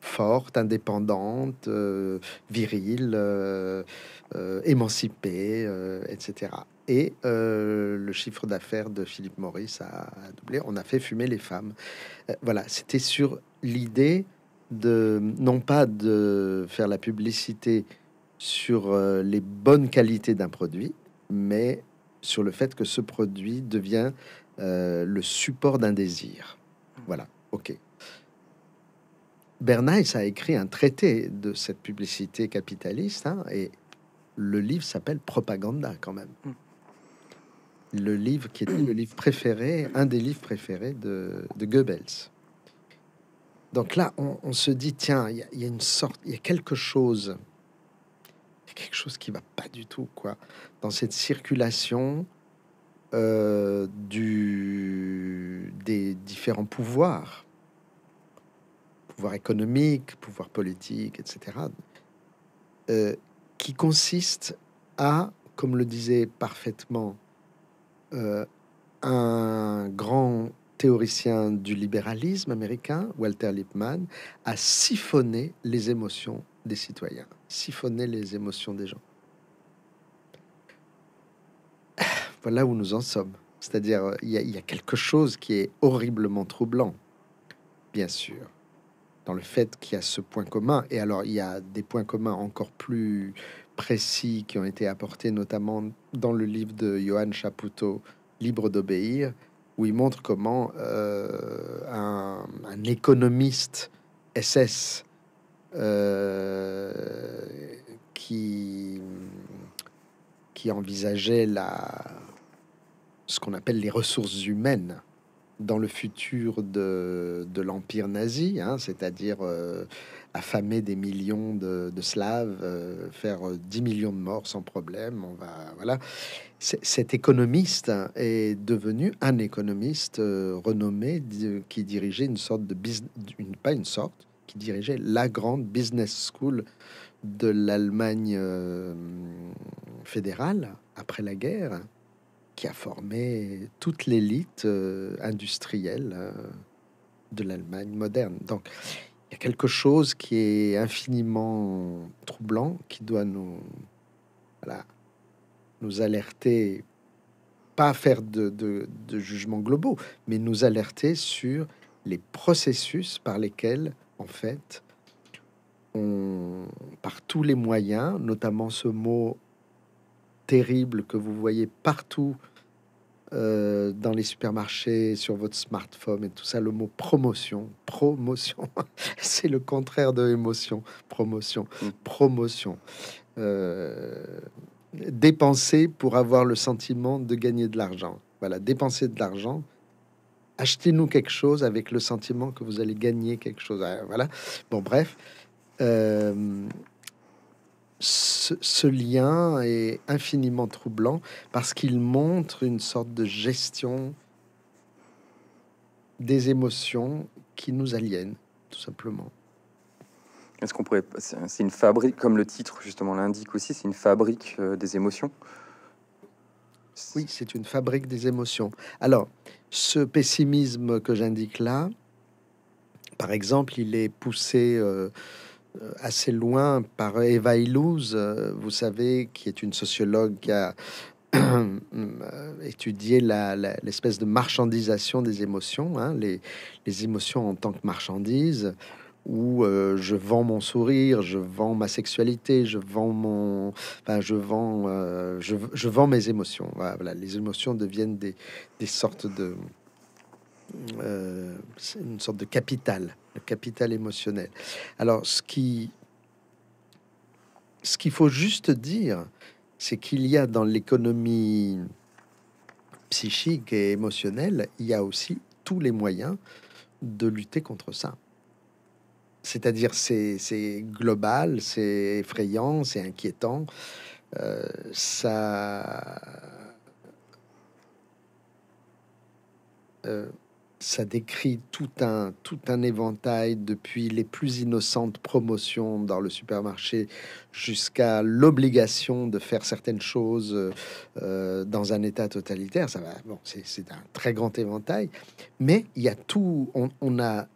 forte, indépendante, euh, virile, euh, euh, émancipée, etc. Et le chiffre d'affaires de Philippe Maurice a, doublé. On a fait fumer les femmes. voilà, c'était sur l'idée de non pas de faire la publicité sur les bonnes qualités d'un produit, mais sur le fait que ce produit devient le support d'un désir. Mmh. Voilà, ok. Bernays a écrit un traité de cette publicité capitaliste, hein, et le livre s'appelle Propaganda quand même. Mm. Le livre qui est le livre préféré, un des livres préférés de, Goebbels. Donc là, on, se dit, tiens, il y, a une sorte, il y a quelque chose, y a quelque chose qui va pas du tout, quoi, dans cette circulation euh, des différents pouvoirs pouvoir économique, pouvoir politique, etc., euh, qui consiste à, comme le disait parfaitement euh, un grand théoricien du libéralisme américain, Walter Lippmann, à siphonner les émotions des citoyens, siphonner les émotions des gens. Voilà où nous en sommes. C'est-à-dire, euh, il y, a quelque chose qui est horriblement troublant, bien sûr dans le fait qu'il y a ce point commun. Et alors, il y a des points communs encore plus précis qui ont été apportés, notamment dans le livre de Johan Chapoutot, Libre d'obéir, où il montre comment euh, un, économiste SS euh, qui, qui envisageait la, ce qu'on appelle les ressources humaines dans le futur de, l'Empire nazi, hein, c'est-à-dire euh, affamer des millions de, Slaves, euh, faire 10 euh, millions de morts sans problème. On va, voilà. Cet économiste est devenu un économiste renommé qui dirigeait une sorte de business, une, pas une sorte, qui dirigeait la grande business school de l'Allemagne fédérale après la guerre, qui a formé toute l'élite euh, industrielle euh, de l'Allemagne moderne. Donc, il y a quelque chose qui est infiniment troublant, qui doit nous, nous alerter, pas faire de, de, de jugements globaux, mais nous alerter sur les processus par lesquels, en fait, on, par tous les moyens, notamment ce mot terrible que vous voyez partout euh, dans les supermarchés, sur votre smartphone et tout ça, le mot promotion. Promotion, c'est le contraire de émotion. Promotion, mm. promotion. Euh, dépenser pour avoir le sentiment de gagner de l'argent. Voilà, dépenser de l'argent. Achetez-nous quelque chose avec le sentiment que vous allez gagner quelque chose. Voilà. Bon, bref. Euh, ce, lien est infiniment troublant parce qu'il montre une sorte de gestion des émotions qui nous aliènent, tout simplement. Est-ce
qu'on pourrait... C'est une fabrique, comme le titre justement l'indique aussi, c'est une fabrique euh, des émotions.
Oui, c'est une fabrique des émotions. Alors, ce pessimisme que j'indique là, par exemple, il est poussé euh, euh, assez loin par Eva Illouz, euh, vous savez, qui est une sociologue qui a euh, étudié l'espèce de marchandisation des émotions, hein, les, les, émotions en tant que marchandise, où je vends mon sourire, je vends ma sexualité, je vends mon, je vends, je, je, vends mes émotions. voilà, les émotions deviennent des, des sortes de euh, c'est une sorte de capital, le capital émotionnel. Alors, ce qui, ce qu'il faut juste dire, c'est qu'il y a dans l'économie psychique et émotionnelle, il y a aussi tous les moyens de lutter contre ça. C'est-à-dire, c'est global, c'est effrayant, c'est inquiétant. Euh, ça. Euh, ça décrit tout un, tout un éventail depuis les plus innocentes promotions dans le supermarché jusqu'à l'obligation de faire certaines choses euh, euh, dans un État totalitaire. Ça va, bon, c'est un très grand éventail, mais il y a tout, on, on, a,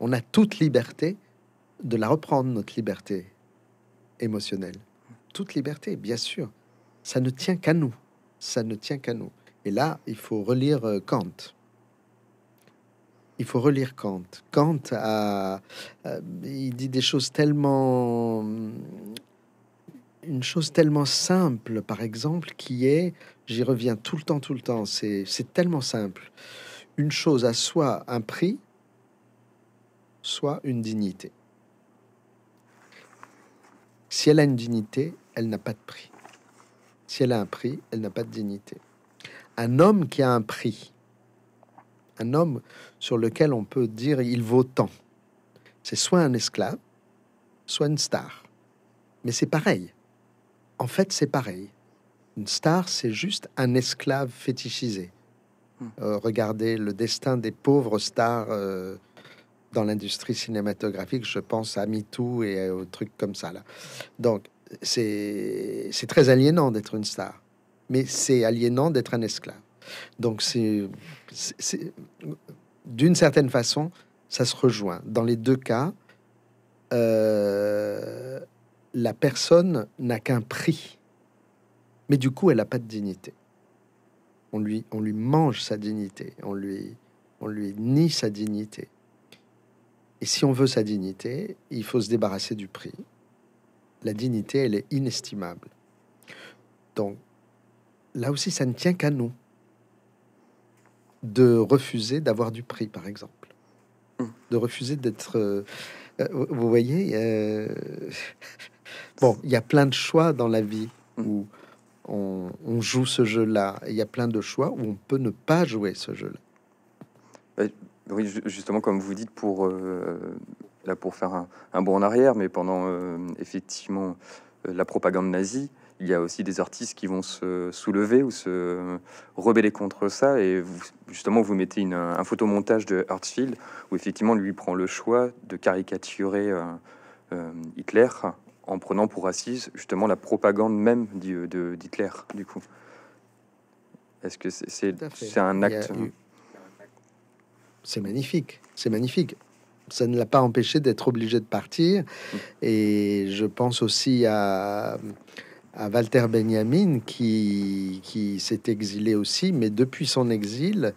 on a toute liberté de la reprendre, notre liberté émotionnelle. Toute liberté, bien sûr. Ça ne tient qu'à nous. Ça ne tient qu'à nous. Et là, il faut relire euh, Kant il faut relire Kant. Kant a, il dit des choses tellement une chose tellement simple, par exemple, qui est, j'y reviens tout le temps, tout le temps, c'est tellement simple. Une chose a soit un prix, soit une dignité. Si elle a une dignité, elle n'a pas de prix. Si elle a un prix, elle n'a pas de dignité. Un homme qui a un prix, un homme sur lequel on peut dire il vaut tant. C'est soit un esclave, soit une star. Mais c'est pareil. En fait, c'est pareil. Une star, c'est juste un esclave fétichisé. Hmm. Euh, regardez le destin des pauvres stars euh, dans l'industrie cinématographique. Je pense à MeToo et aux trucs comme ça. Là. Donc, c'est très aliénant d'être une star. Mais c'est aliénant d'être un esclave. Donc, c'est d'une certaine façon, ça se rejoint. Dans les deux cas, euh, la personne n'a qu'un prix, mais du coup, elle n'a pas de dignité. On lui, on lui mange sa dignité, on lui, on lui nie sa dignité. Et si on veut sa dignité, il faut se débarrasser du prix. La dignité, elle est inestimable. Donc, là aussi, ça ne tient qu'à nous de refuser d'avoir du prix, par exemple, hmm. de refuser d'être. Euh, euh, vous voyez, euh, bon, il y a plein de choix dans la vie hmm. où on, joue ce jeu-là. Il y a plein de choix où on peut ne pas jouer ce jeu-là.
Oui, justement, comme vous dites, pour là pour faire un, un en arrière, mais pendant effectivement la propagande nazie, il y a aussi des artistes qui vont se soulever ou se rebeller contre ça. Et justement, vous mettez un photomontage de Hartfield où effectivement lui prend le choix de caricaturer euh, euh, Hitler en prenant pour assise justement la propagande même d'Hitler, du
coup. Est-ce que c'est un acte C'est magnifique, c'est magnifique ça ne l'a pas empêché d'être obligé de partir. Mm. Et je pense aussi à à Walter Benjamin, qui, qui s'est exilé aussi, mais depuis son exil,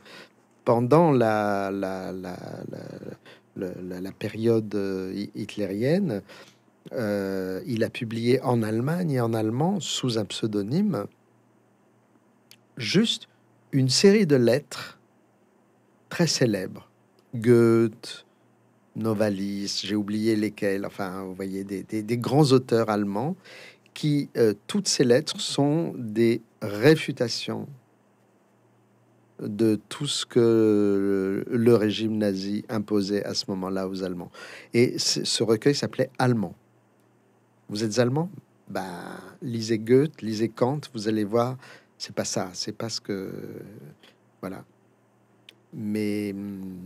pendant la, la, période euh, hitlérienne, euh, il a publié en Allemagne et en allemand, sous un pseudonyme, juste une série de lettres très célèbres. Goethe, Novalis, j'ai oublié lesquels, enfin, vous voyez, des grands auteurs allemands qui, euh, toutes ces lettres sont des réfutations de tout ce que le, régime nazi imposait à ce moment-là aux Allemands. Et ce recueil s'appelait Allemand. Vous êtes allemand Ben, lisez Goethe, lisez Kant, vous allez voir, c'est pas ça, c'est pas ce que. Voilà. Mais hum,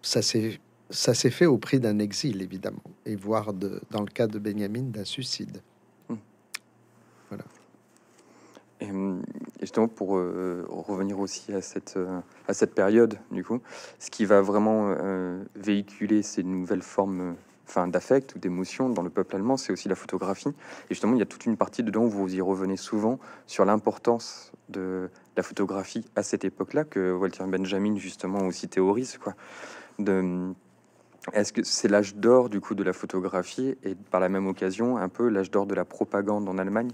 ça c'est ça s'est fait au prix d'un exil, évidemment, et voire, de, dans le cas de Benjamin, d'un suicide. Hmm. Voilà.
Et, hmm, justement, pour euh, revenir aussi à cette, euh, à cette période, du coup, ce qui va vraiment euh, véhiculer ces nouvelles formes enfin, d'affect ou d'émotion dans le peuple allemand, c'est aussi la photographie. Et justement, il y a toute une partie dedans où vous y revenez souvent sur l'importance de la photographie à cette époque-là, que Walter Benjamin, justement, aussi théorise, quoi. De, hmm, est-ce que c'est l'âge d'or du coup de la photographie et par la même occasion un peu l'âge d'or de la propagande en Allemagne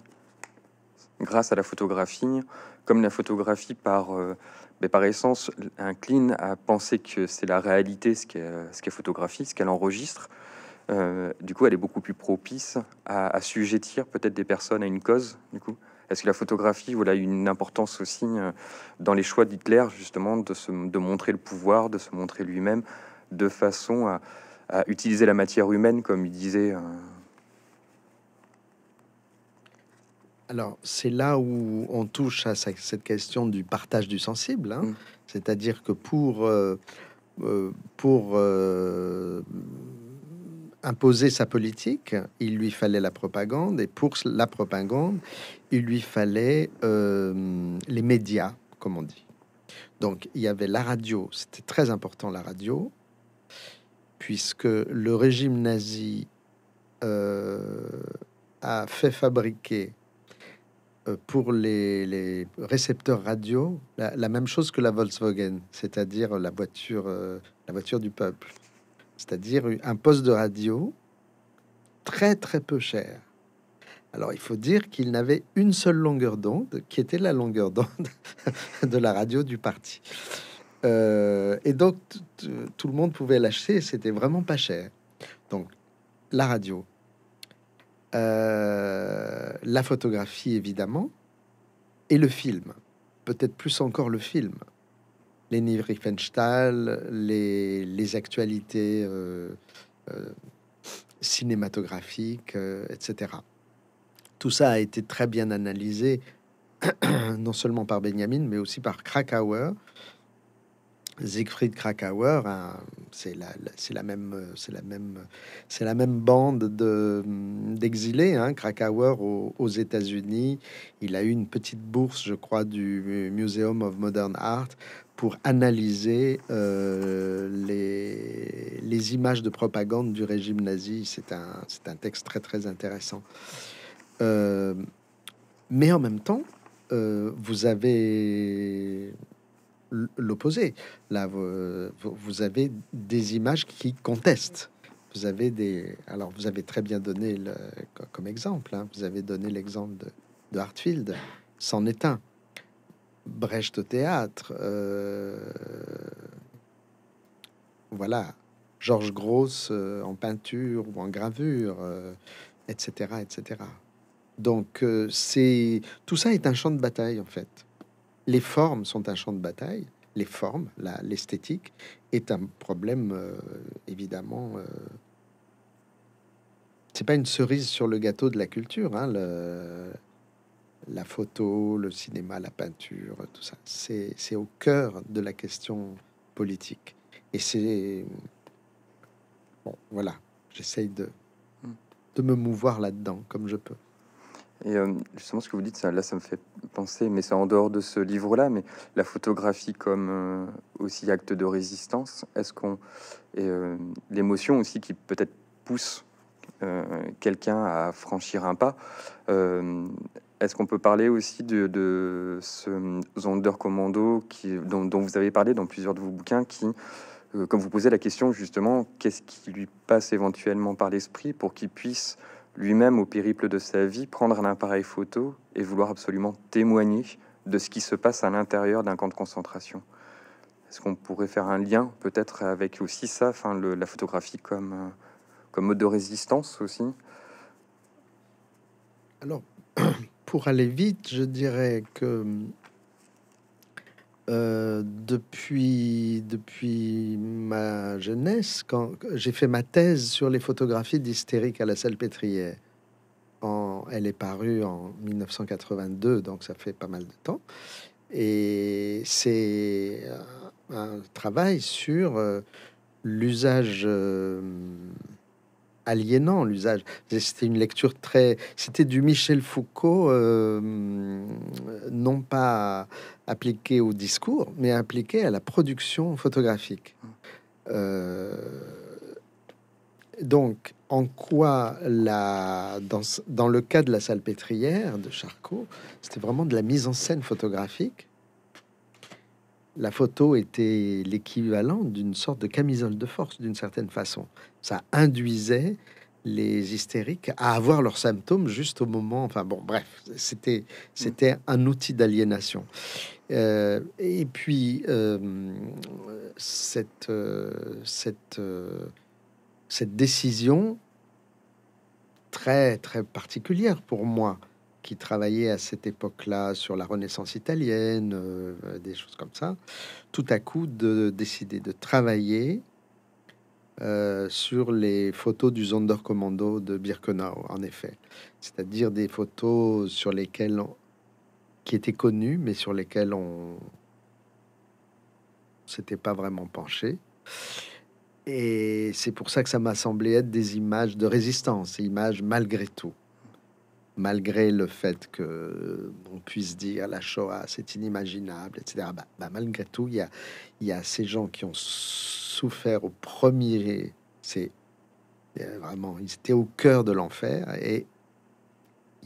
Grâce à la photographie, comme la photographie par, euh, ben, essence incline à penser que c'est la réalité ce qu'est ce photographie, ce qu'elle enregistre, euh, du coup elle est beaucoup plus propice à assujettir peut-être des personnes à une cause du coup. Est-ce que la photographie voilà, une importance aussi euh, dans les choix d'Hitler, justement, de, se, de montrer le pouvoir, de se montrer lui-même, de façon à, utiliser la matière humaine, comme
il disait. Euh. Alors, c'est là où on touche à cette question du partage du sensible. Hein. Mm. C'est-à-dire que pour, euh, euh, pour imposer sa politique, il lui fallait la propagande. Et pour la propagande, il lui fallait les médias, comme on dit. Donc, il y avait la radio. C'était très important, la radio puisque le régime nazi euh, a fait fabriquer euh, pour les, récepteurs radio la, même chose que la Volkswagen, c'est-à-dire la voiture, euh, la voiture du peuple, c'est-à-dire un poste de radio très très peu cher. Alors il faut dire qu'il n'avait une seule longueur d'onde, qui était la longueur d'onde de la radio du parti. Euh, et donc, tout le monde pouvait l'acheter. C'était vraiment pas cher. Donc, la radio, euh, la photographie, évidemment, et le film. Peut-être plus encore le film. Les Riefenstahl, les, les actualités euh, cinématographiques, etc. Tout ça a été très bien analysé non seulement par Benjamin, mais aussi par Krakauer, Siegfried Krakauer, c'est la, même, bande de, hum, d'exilés. Hein. Krakauer aux, États-Unis, il a eu une petite bourse, je crois, du Museum of Modern Art pour analyser euh, les, images de propagande du régime nazi. C'est un, texte très très intéressant. Euh, mais en même temps, euh, vous avez l'opposé. Là, vous, avez des images qui contestent. Vous avez des. Alors, vous avez très bien donné comme exemple. Hein. vous avez donné l'exemple de, de, Hartfield. C'en est un. Brecht au théâtre. Euh, voilà. Georges Gross euh, en peinture ou en gravure, etc., euh, etc. Donc, c'est tout ça est un champ de bataille en fait les formes sont un champ de bataille. Les formes, l'esthétique est un problème euh, évidemment. Ce euh, c'est pas une cerise sur le gâteau de la culture. Hein, la photo, le cinéma, la peinture, tout ça, c'est au cœur de la question politique. Et c'est bon, voilà. J'essaye de hmm. de me mouvoir là-dedans comme je peux. Et euh, justement, ce que vous dites, là, ça
me fait penser, mais c'est en dehors de ce livre-là, mais la photographie comme euh, aussi acte de résistance, est-ce qu'on... Euh, l'émotion aussi qui peut-être pousse quelqu'un à franchir un pas, est-ce qu'on peut parler aussi de, de ce commando qui, dont, dont, vous avez parlé dans plusieurs de vos bouquins, qui, comme vous posez la question justement, qu'est-ce qui lui passe éventuellement par l'esprit pour qu'il puisse lui-même au périple de sa vie prendre un appareil photo et vouloir absolument témoigner de ce qui se passe à l'intérieur d'un camp de concentration. Est-ce qu'on pourrait faire un lien peut-être avec aussi ça, enfin, la photographie comme, euh, comme mode de résistance aussi
Alors, pour aller vite, je dirais que euh, depuis, depuis ma jeunesse, quand j'ai fait ma thèse sur les photographies d'hystérique à la Salpêtrière. En, elle est parue en 1982, donc ça fait pas mal de temps. Et c'est un travail sur euh, l'usage euh, aliénant l'usage. C'était une lecture très. C'était du Michel Foucault, euh, non pas appliqué au discours, mais appliqué à la production photographique. Euh, donc, en quoi, la, dans, dans, le cas de la salpêtrière de Charcot, c'était vraiment de la mise en scène photographique la photo était l'équivalent d'une sorte de camisole de force, d'une certaine façon. Ça induisait les hystériques à avoir leurs symptômes juste au moment. Enfin bon, bref, c'était c'était un outil d'aliénation. Euh, et puis euh, cette euh, cette décision très très particulière pour moi qui travaillait à cette époque-là sur la Renaissance italienne, euh, euh, des choses comme ça, tout à coup de décider de travailler euh, sur les photos du Sonderkommando de Birkenau, en effet. C'est-à-dire des photos sur lesquelles qui étaient connues, mais sur lesquelles on s'était pas vraiment penché. Et c'est pour ça que ça m'a semblé être des images de résistance, images malgré tout malgré le fait que on puisse dire la Shoah, c'est inimaginable, etc. Bah, bah, malgré tout, il y a, ces gens qui ont souffert au premier. C'est euh, vraiment, ils étaient au cœur de l'enfer et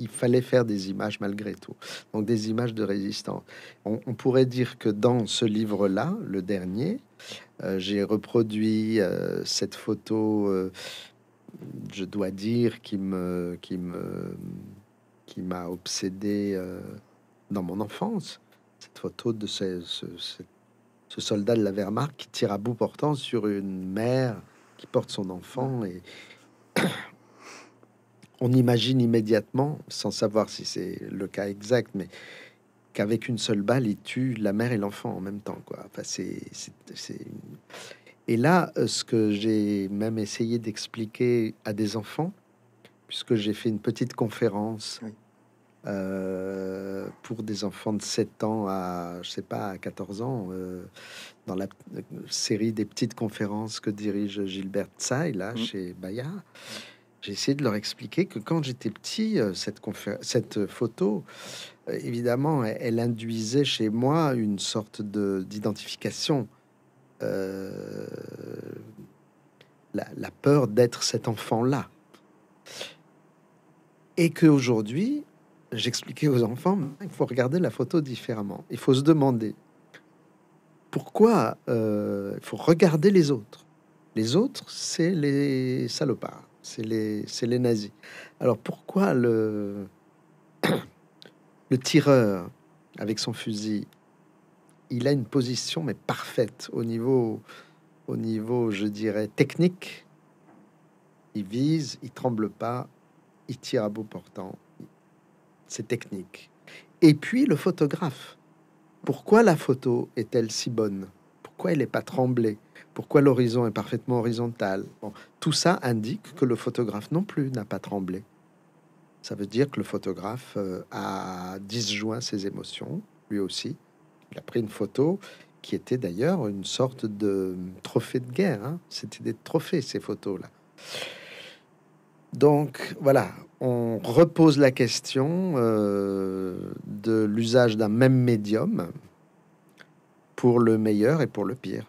il fallait faire des images malgré tout. Donc des images de résistance. On, pourrait dire que dans ce livre-là, le dernier, euh, j'ai reproduit euh, cette photo. je dois dire qui me, qui me qui m'a obsédé euh, dans mon enfance. Cette photo de ce, soldat de la Wehrmacht qui tire à bout portant sur une mère qui porte son enfant. Et on imagine immédiatement, sans savoir si c'est le cas exact, mais qu'avec une seule balle, il tue la mère et l'enfant en même temps. Quoi. c'est, Et là, euh, ce que j'ai même essayé d'expliquer à des enfants, puisque j'ai fait une petite conférence euh, pour des enfants de 7 ans à, je sais pas, à 14 ans, euh, dans la série des petites conférences que dirige Gilbert Tsai, là, mm. chez Bayard. J'ai essayé de leur expliquer que quand j'étais petit, euh, cette, cette photo, évidemment, elle, induisait chez moi une sorte d'identification. la, la, peur d'être cet enfant-là. Et qu'aujourd'hui, j'expliquais aux enfants, il faut regarder la photo différemment. Il faut se demander pourquoi euh, il faut regarder les autres. Les autres, c'est les salopards, c'est les, les nazis. Alors pourquoi le, le tireur avec son fusil, il a une position mais parfaite au niveau, au niveau, je dirais, technique. Il vise, il tremble pas, il tire à beau portant. C'est technique. Et puis le photographe. Pourquoi la photo est-elle si bonne Pourquoi elle n'est pas tremblée Pourquoi l'horizon est parfaitement horizontal Tout ça indique que le photographe non plus n'a pas tremblé. Ça veut dire que le photographe euh, a disjoint ses émotions, lui aussi. Il a pris une photo qui était d'ailleurs une sorte de trophée de guerre. Hein. C'était des trophées, ces photos-là. Donc voilà, on repose la question euh, de l'usage d'un même médium pour le meilleur et pour le pire,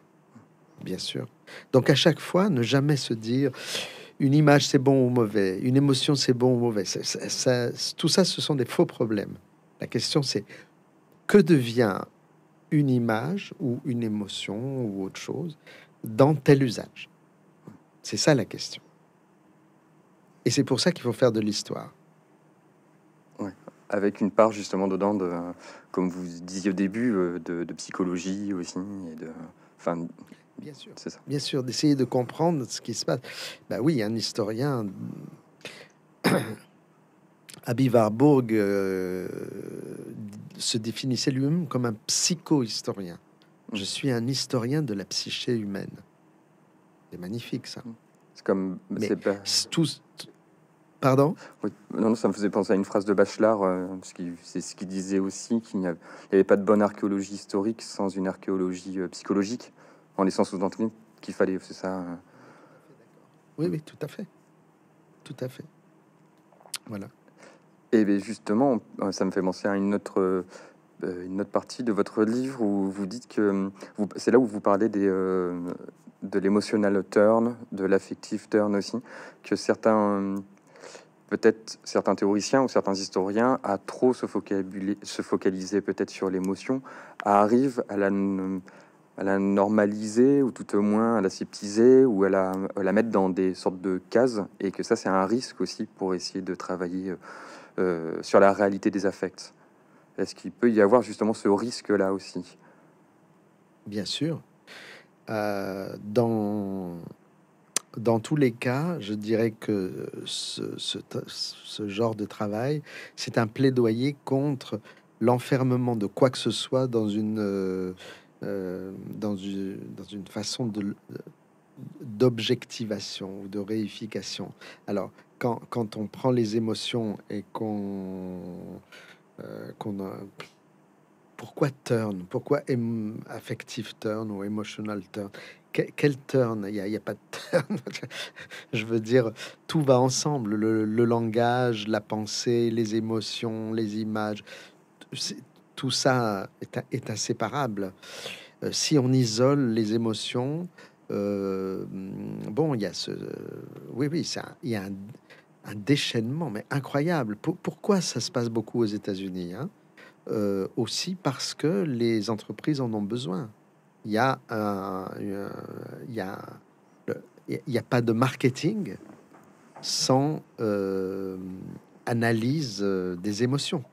bien sûr. Donc à chaque fois, ne jamais se dire une image c'est bon ou mauvais, une émotion c'est bon ou mauvais. tout ça, ce sont des faux problèmes. La question c'est que devient une image ou une émotion ou autre chose dans tel usage C'est ça la question. Et c'est pour ça qu'il faut faire de l'histoire. Ouais. Avec une part justement dedans,
de, comme vous disiez au début, euh, de, psychologie aussi, et de, enfin,
bien sûr, c'est ça. Bien sûr, d'essayer de comprendre ce qui se passe. Bah oui, un historien. Abi Warburg euh, se définissait lui-même comme un psycho-historien. Je mm. suis un historien de la psyché humaine. C'est magnifique ça. Mm.
C'est comme. Pardon Non, ça me faisait penser à une phrase de Bachelard, euh, ce qui c'est ce qu'il disait aussi, qu'il n'y avait, pas de bonne archéologie historique sans une archéologie euh, psychologique, en laissant sous qu'il fallait, c'est ça. Euh.
Oui, oui, tout à fait. Tout à fait.
Voilà. Et justement, ça me fait penser à une autre euh, une autre partie de votre livre où vous dites que euh, c'est là où vous parlez des, euh, de l'émotional turn, de l'affectif turn aussi, que certains, peut-être certains théoriciens ou certains historiens, à trop se focaliser, peut-être sur l'émotion, arrivent à la, à la normaliser ou tout au moins à la sceptiser ou à la, la mettre dans des sortes de cases, et que ça c'est un risque aussi pour essayer de travailler sur la réalité des affects. Est-ce qu'il peut y avoir justement ce risque-là aussi
Bien sûr. Euh, dans, dans tous les cas, je dirais que ce, ce, genre de travail, c'est un plaidoyer contre l'enfermement de quoi que ce soit dans une, euh, euh, dans une, dans une façon de, d'objectivation ou de réification. Alors, quand, quand on prend les émotions et qu'on euh, qu'on a pourquoi turn Pourquoi affective turn ou emotional turn Quel turn Il n'y a, pas de turn. Je veux dire, tout va ensemble. Le, langage, la pensée, les émotions, les images. Tout ça est, inséparable. Euh, si on isole les émotions, euh, bon, il y a ce... oui, oui, il y a un un déchaînement, mais incroyable. pourquoi ça se passe beaucoup aux États-Unis hein euh, Aussi parce que les entreprises en ont besoin. Il y a, a, pas de marketing sans euh, analyse euh, des émotions.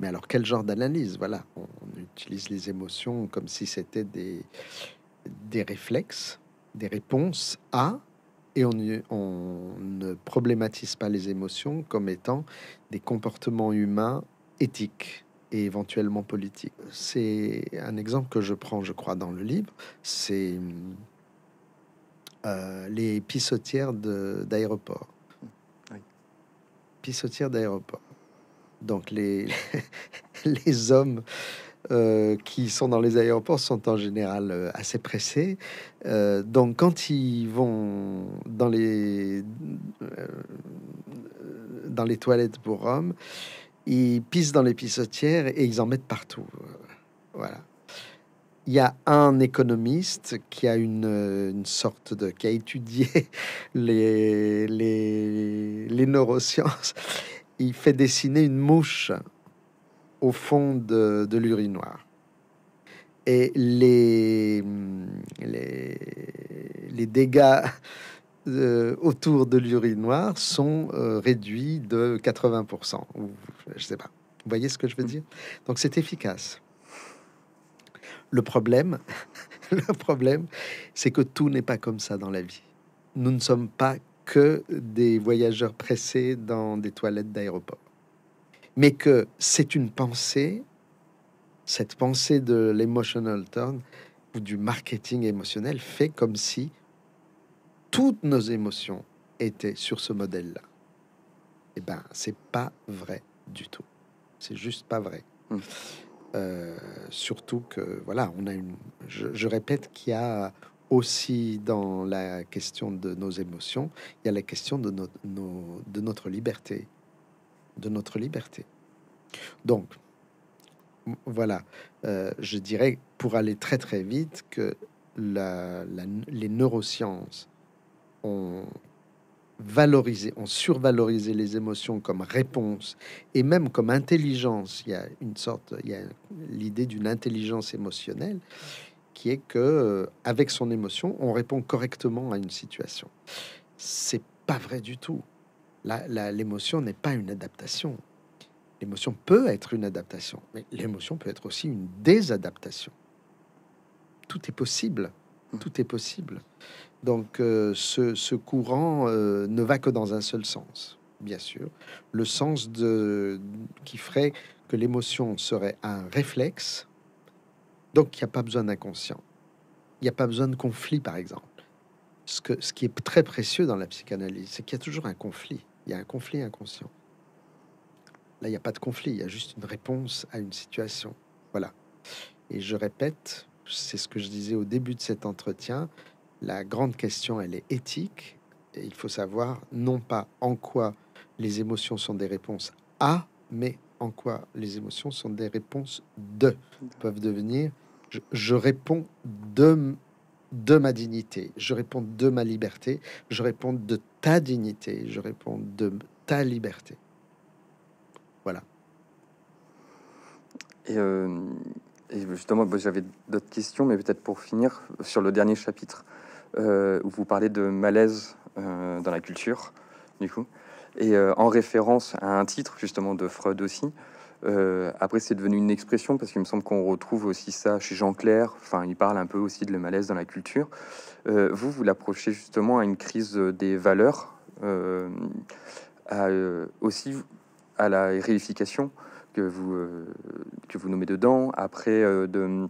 Mais alors quel genre d'analyse Voilà, on, on utilise les émotions comme si c'était des des réflexes, des réponses à et on, ne problématise pas les émotions comme étant des comportements humains éthiques et éventuellement politiques. C'est un exemple que je prends, je crois, dans le livre. C'est euh, les pissotières d'aéroport. Pissotières d'aéroport. Donc les, les hommes euh, qui sont dans les aéroports sont en général euh, assez pressés. Euh, donc quand ils vont dans les, dans les toilettes pour hommes, ils pissent dans les pissotières et ils en mettent partout. Voilà. Il y a un économiste qui a une, une sorte de qui a étudié les, les, les neurosciences. Il fait dessiner une mouche au fond de, de l'urinoir. Et les, les, les dégâts euh, autour de l'urinoir sont euh, réduits de 80%. je sais pas. Vous voyez ce que je veux dire Donc c'est efficace. Le problème, le problème, c'est que tout n'est pas comme ça dans la vie. Nous ne sommes pas que des voyageurs pressés dans des toilettes d'aéroport mais que c'est une pensée, cette pensée de l'emotional turn ou du marketing émotionnel fait comme si toutes nos émotions étaient sur ce modèle-là. Eh ben, c'est pas vrai du tout. C'est juste pas vrai. Hmm. Euh, surtout que voilà, on a une. Je, répète qu'il y a aussi dans la question de nos émotions, il y a la question de, de notre liberté de notre liberté. Donc, voilà, euh, je dirais pour aller très très vite que les neurosciences ont valorisé, ont survalorisé les émotions comme réponse et même comme intelligence. Il y a une sorte, il y a l'idée d'une intelligence émotionnelle qui est que euh, avec son émotion, on répond correctement à une situation. C'est pas vrai du tout l'émotion n'est pas une adaptation. L'émotion peut être une adaptation, mais l'émotion peut être aussi une désadaptation. Tout est possible. Mmh. Tout est possible. Donc euh, ce, courant euh, ne va que dans un seul sens, bien sûr. Le sens qui ferait que l'émotion serait un réflexe, donc il n'y a pas besoin d'inconscient. Il n'y a pas besoin de conflit, par exemple ce, qui est très précieux dans la psychanalyse, c'est qu'il y a toujours un conflit. Il y a un conflit inconscient. Là, il n'y a pas de conflit, il y a juste une réponse à une situation. Voilà. Et je répète, c'est ce que je disais au début de cet entretien, la grande question, elle est éthique. Et il faut savoir non pas en quoi les émotions sont des réponses à, mais en quoi les émotions sont des réponses de. Ils peuvent devenir je réponds de de ma dignité, je réponds de ma liberté, je réponds de ta dignité, je réponds de ta liberté. Voilà.
Et, euh, justement, j'avais d'autres questions, mais peut-être pour finir sur le dernier chapitre euh, où vous parlez de malaise euh, dans la culture, du coup, et en référence à un titre justement de Freud aussi. Euh, après, c'est devenu une expression parce qu'il me semble qu'on retrouve aussi ça chez Jean Clair. Enfin, il parle un peu aussi de le malaise dans la culture. Euh, vous, vous l'approchez justement à une crise euh, des valeurs, à, aussi à la réification que vous que vous nommez dedans. Après, de,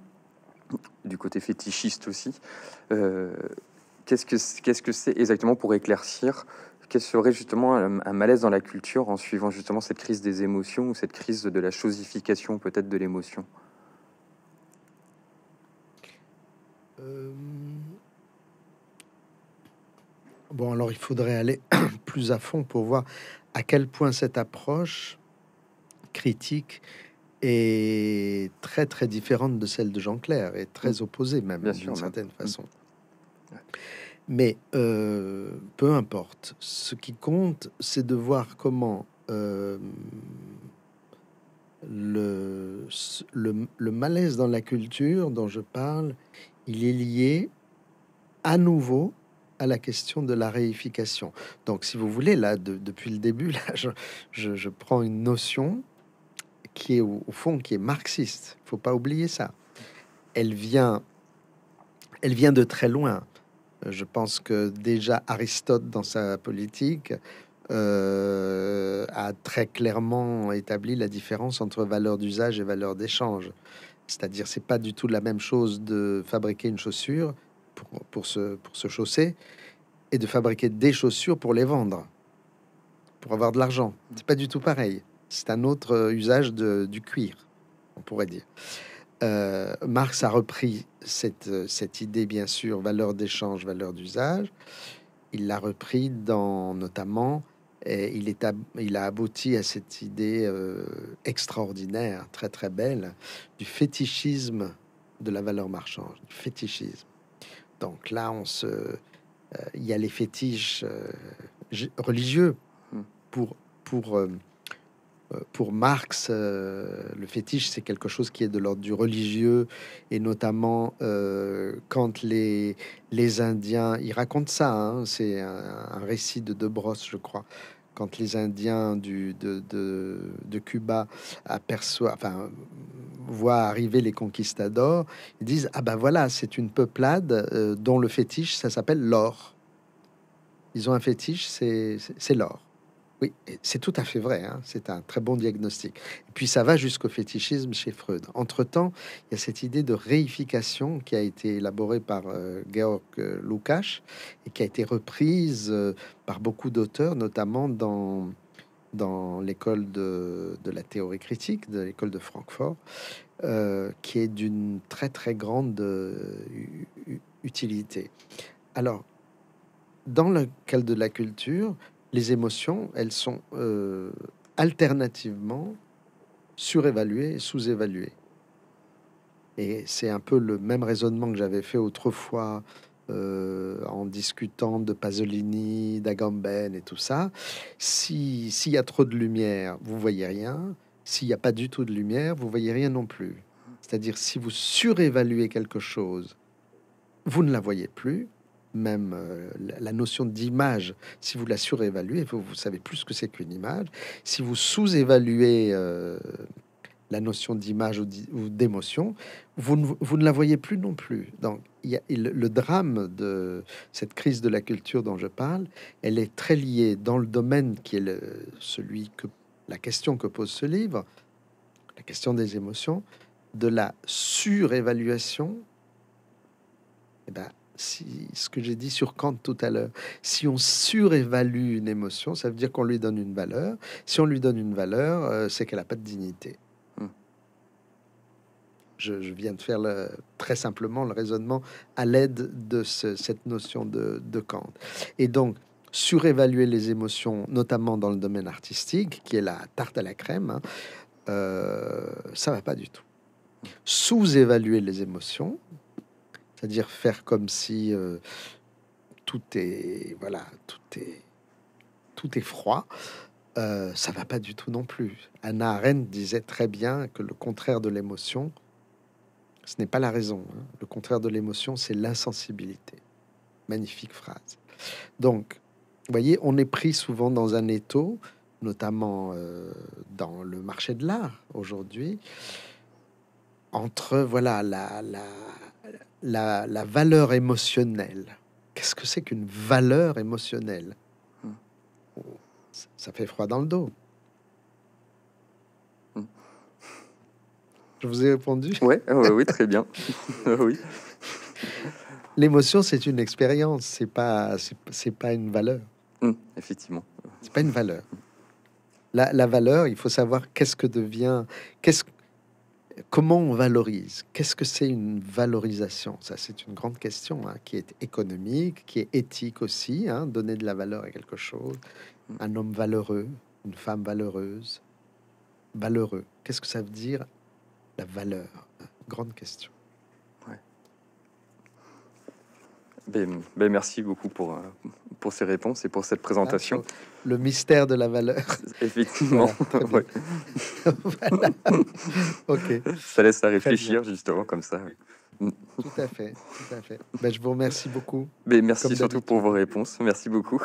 du côté fétichiste aussi. Qu'est-ce que qu'est-ce que c'est exactement pour éclaircir quel serait justement un, malaise dans la culture en suivant justement cette crise des émotions ou cette crise de la chosification peut-être de l'émotion
euh, Bon, alors il faudrait aller plus à fond pour voir à quel point cette approche critique est très très différente de celle de Jean claire et très mm. opposée même d'une certaine mm. façon. Mais euh, peu importe. Ce qui compte, c'est de voir comment euh, le, malaise dans la culture dont je parle, il est lié à nouveau à la question de la réification. Donc, si vous voulez, là, depuis le début, là, je, prends une notion qui est au, fond qui est marxiste. Faut pas oublier ça. Elle vient, elle vient de très loin. Euh, je pense que déjà Aristote, dans sa politique, euh, a très clairement établi la différence entre valeur d'usage et valeur d'échange. C'est-à-dire, c'est pas du tout la même chose de fabriquer une chaussure pour, se, chausser et de fabriquer des chaussures pour les vendre, pour avoir de l'argent. n'est pas du tout pareil. C'est un autre usage du cuir, on pourrait dire. Euh, Marx a repris cette, euh, cette idée, bien sûr, valeur d'échange, valeur d'usage. Il l'a repris dans notamment, et il, est, il a abouti à cette idée euh, extraordinaire, très très belle, du fétichisme de la valeur marchande, du fétichisme. Donc là, on se, il y a les fétiches religieux hmm. pour, pour euh, pour Marx, euh, le fétiche, c'est quelque chose qui est de l'ordre du religieux, et notamment euh, quand les, les Indiens, ils racontent ça, hein, c'est un, récit de De Brosse, je crois, quand les Indiens du, de, de, Cuba enfin, voient arriver les conquistadors, ils disent Ah ben voilà, c'est une peuplade dont le fétiche, ça s'appelle l'or. Ils ont un fétiche, c'est l'or. Oui, c'est tout à fait vrai. Hein, c'est un très bon diagnostic. puis ça va jusqu'au fétichisme chez Freud. Entre-temps, il y a cette idée de réification qui a été élaborée par euh, Georg euh, Lukács et qui a été reprise euh, par beaucoup d'auteurs, notamment dans, dans l'école de, de, la théorie critique, de l'école de Francfort, qui est d'une très très grande utilité. Alors, dans le cadre de la culture, les émotions, elles sont euh, alternativement surévaluées et sous-évaluées. Et c'est un peu le même raisonnement que j'avais fait autrefois euh, en discutant de Pasolini, d'Agamben et tout ça. S'il y a trop de lumière, vous voyez rien. S'il n'y a pas du tout de lumière, vous voyez rien non plus. C'est-à-dire si vous surévaluez quelque chose, vous ne la voyez plus même euh, la notion d'image, si vous la surévaluez, vous, savez plus ce que c'est qu'une image. Si vous sous-évaluez euh, la notion d'image ou d'émotion, vous ne, la voyez plus non plus. Donc, le drame de cette crise de la culture dont je parle, elle est très liée dans le domaine qui est celui que la question que pose ce livre, la question des émotions, de la surévaluation eh ben, ce que j'ai dit sur Kant tout à l'heure, si on surévalue une émotion, ça veut dire qu'on lui donne une valeur. Si on lui donne une valeur, euh, c'est qu'elle n'a pas de dignité. Hmm. Je, viens de faire le, très simplement le raisonnement à l'aide de cette notion de, Kant. Et donc, surévaluer les émotions, notamment dans le domaine artistique, qui est la tarte à la crème, ça hein, euh, ça va pas du tout. Sous-évaluer les émotions, c'est-à-dire faire comme si euh, tout est voilà, tout est tout est froid. Euh, ça va pas du tout non plus. Anna Arendt disait très bien que le contraire de l'émotion, ce n'est pas la raison. Hein. Le contraire de l'émotion, c'est l'insensibilité. Magnifique phrase. Donc, vous voyez, on est pris souvent dans un étau, notamment euh, dans le marché de l'art aujourd'hui, entre voilà la, la, la, valeur émotionnelle. Qu'est-ce que c'est qu'une valeur émotionnelle hmm. Ça fait froid dans le dos. Hmm. Je vous ai répondu Oui, ah oui, très bien. oui. L'émotion, c'est une expérience, c'est pas, c'est pas une valeur. Hmm, effectivement. C'est pas une valeur. La, valeur, il faut savoir qu'est-ce que devient, qu'est-ce comment on valorise Qu'est-ce que c'est une valorisation Ça, c'est une grande question hein, qui est économique, qui est éthique aussi. Hein, donner de la valeur à quelque chose. Mm. Un homme valeureux, une femme valeureuse, valeureux. Qu'est-ce que ça veut dire la valeur Grande question.
Ben, ben, merci beaucoup pour, euh, pour ces réponses et pour cette présentation.
le mystère de la valeur.
Effectivement.
Ok. Ça
laisse à réfléchir justement comme ça.
Tout à fait. Tout à fait. Ben, je vous remercie beaucoup.
Ben, merci surtout pour vos réponses. Merci beaucoup.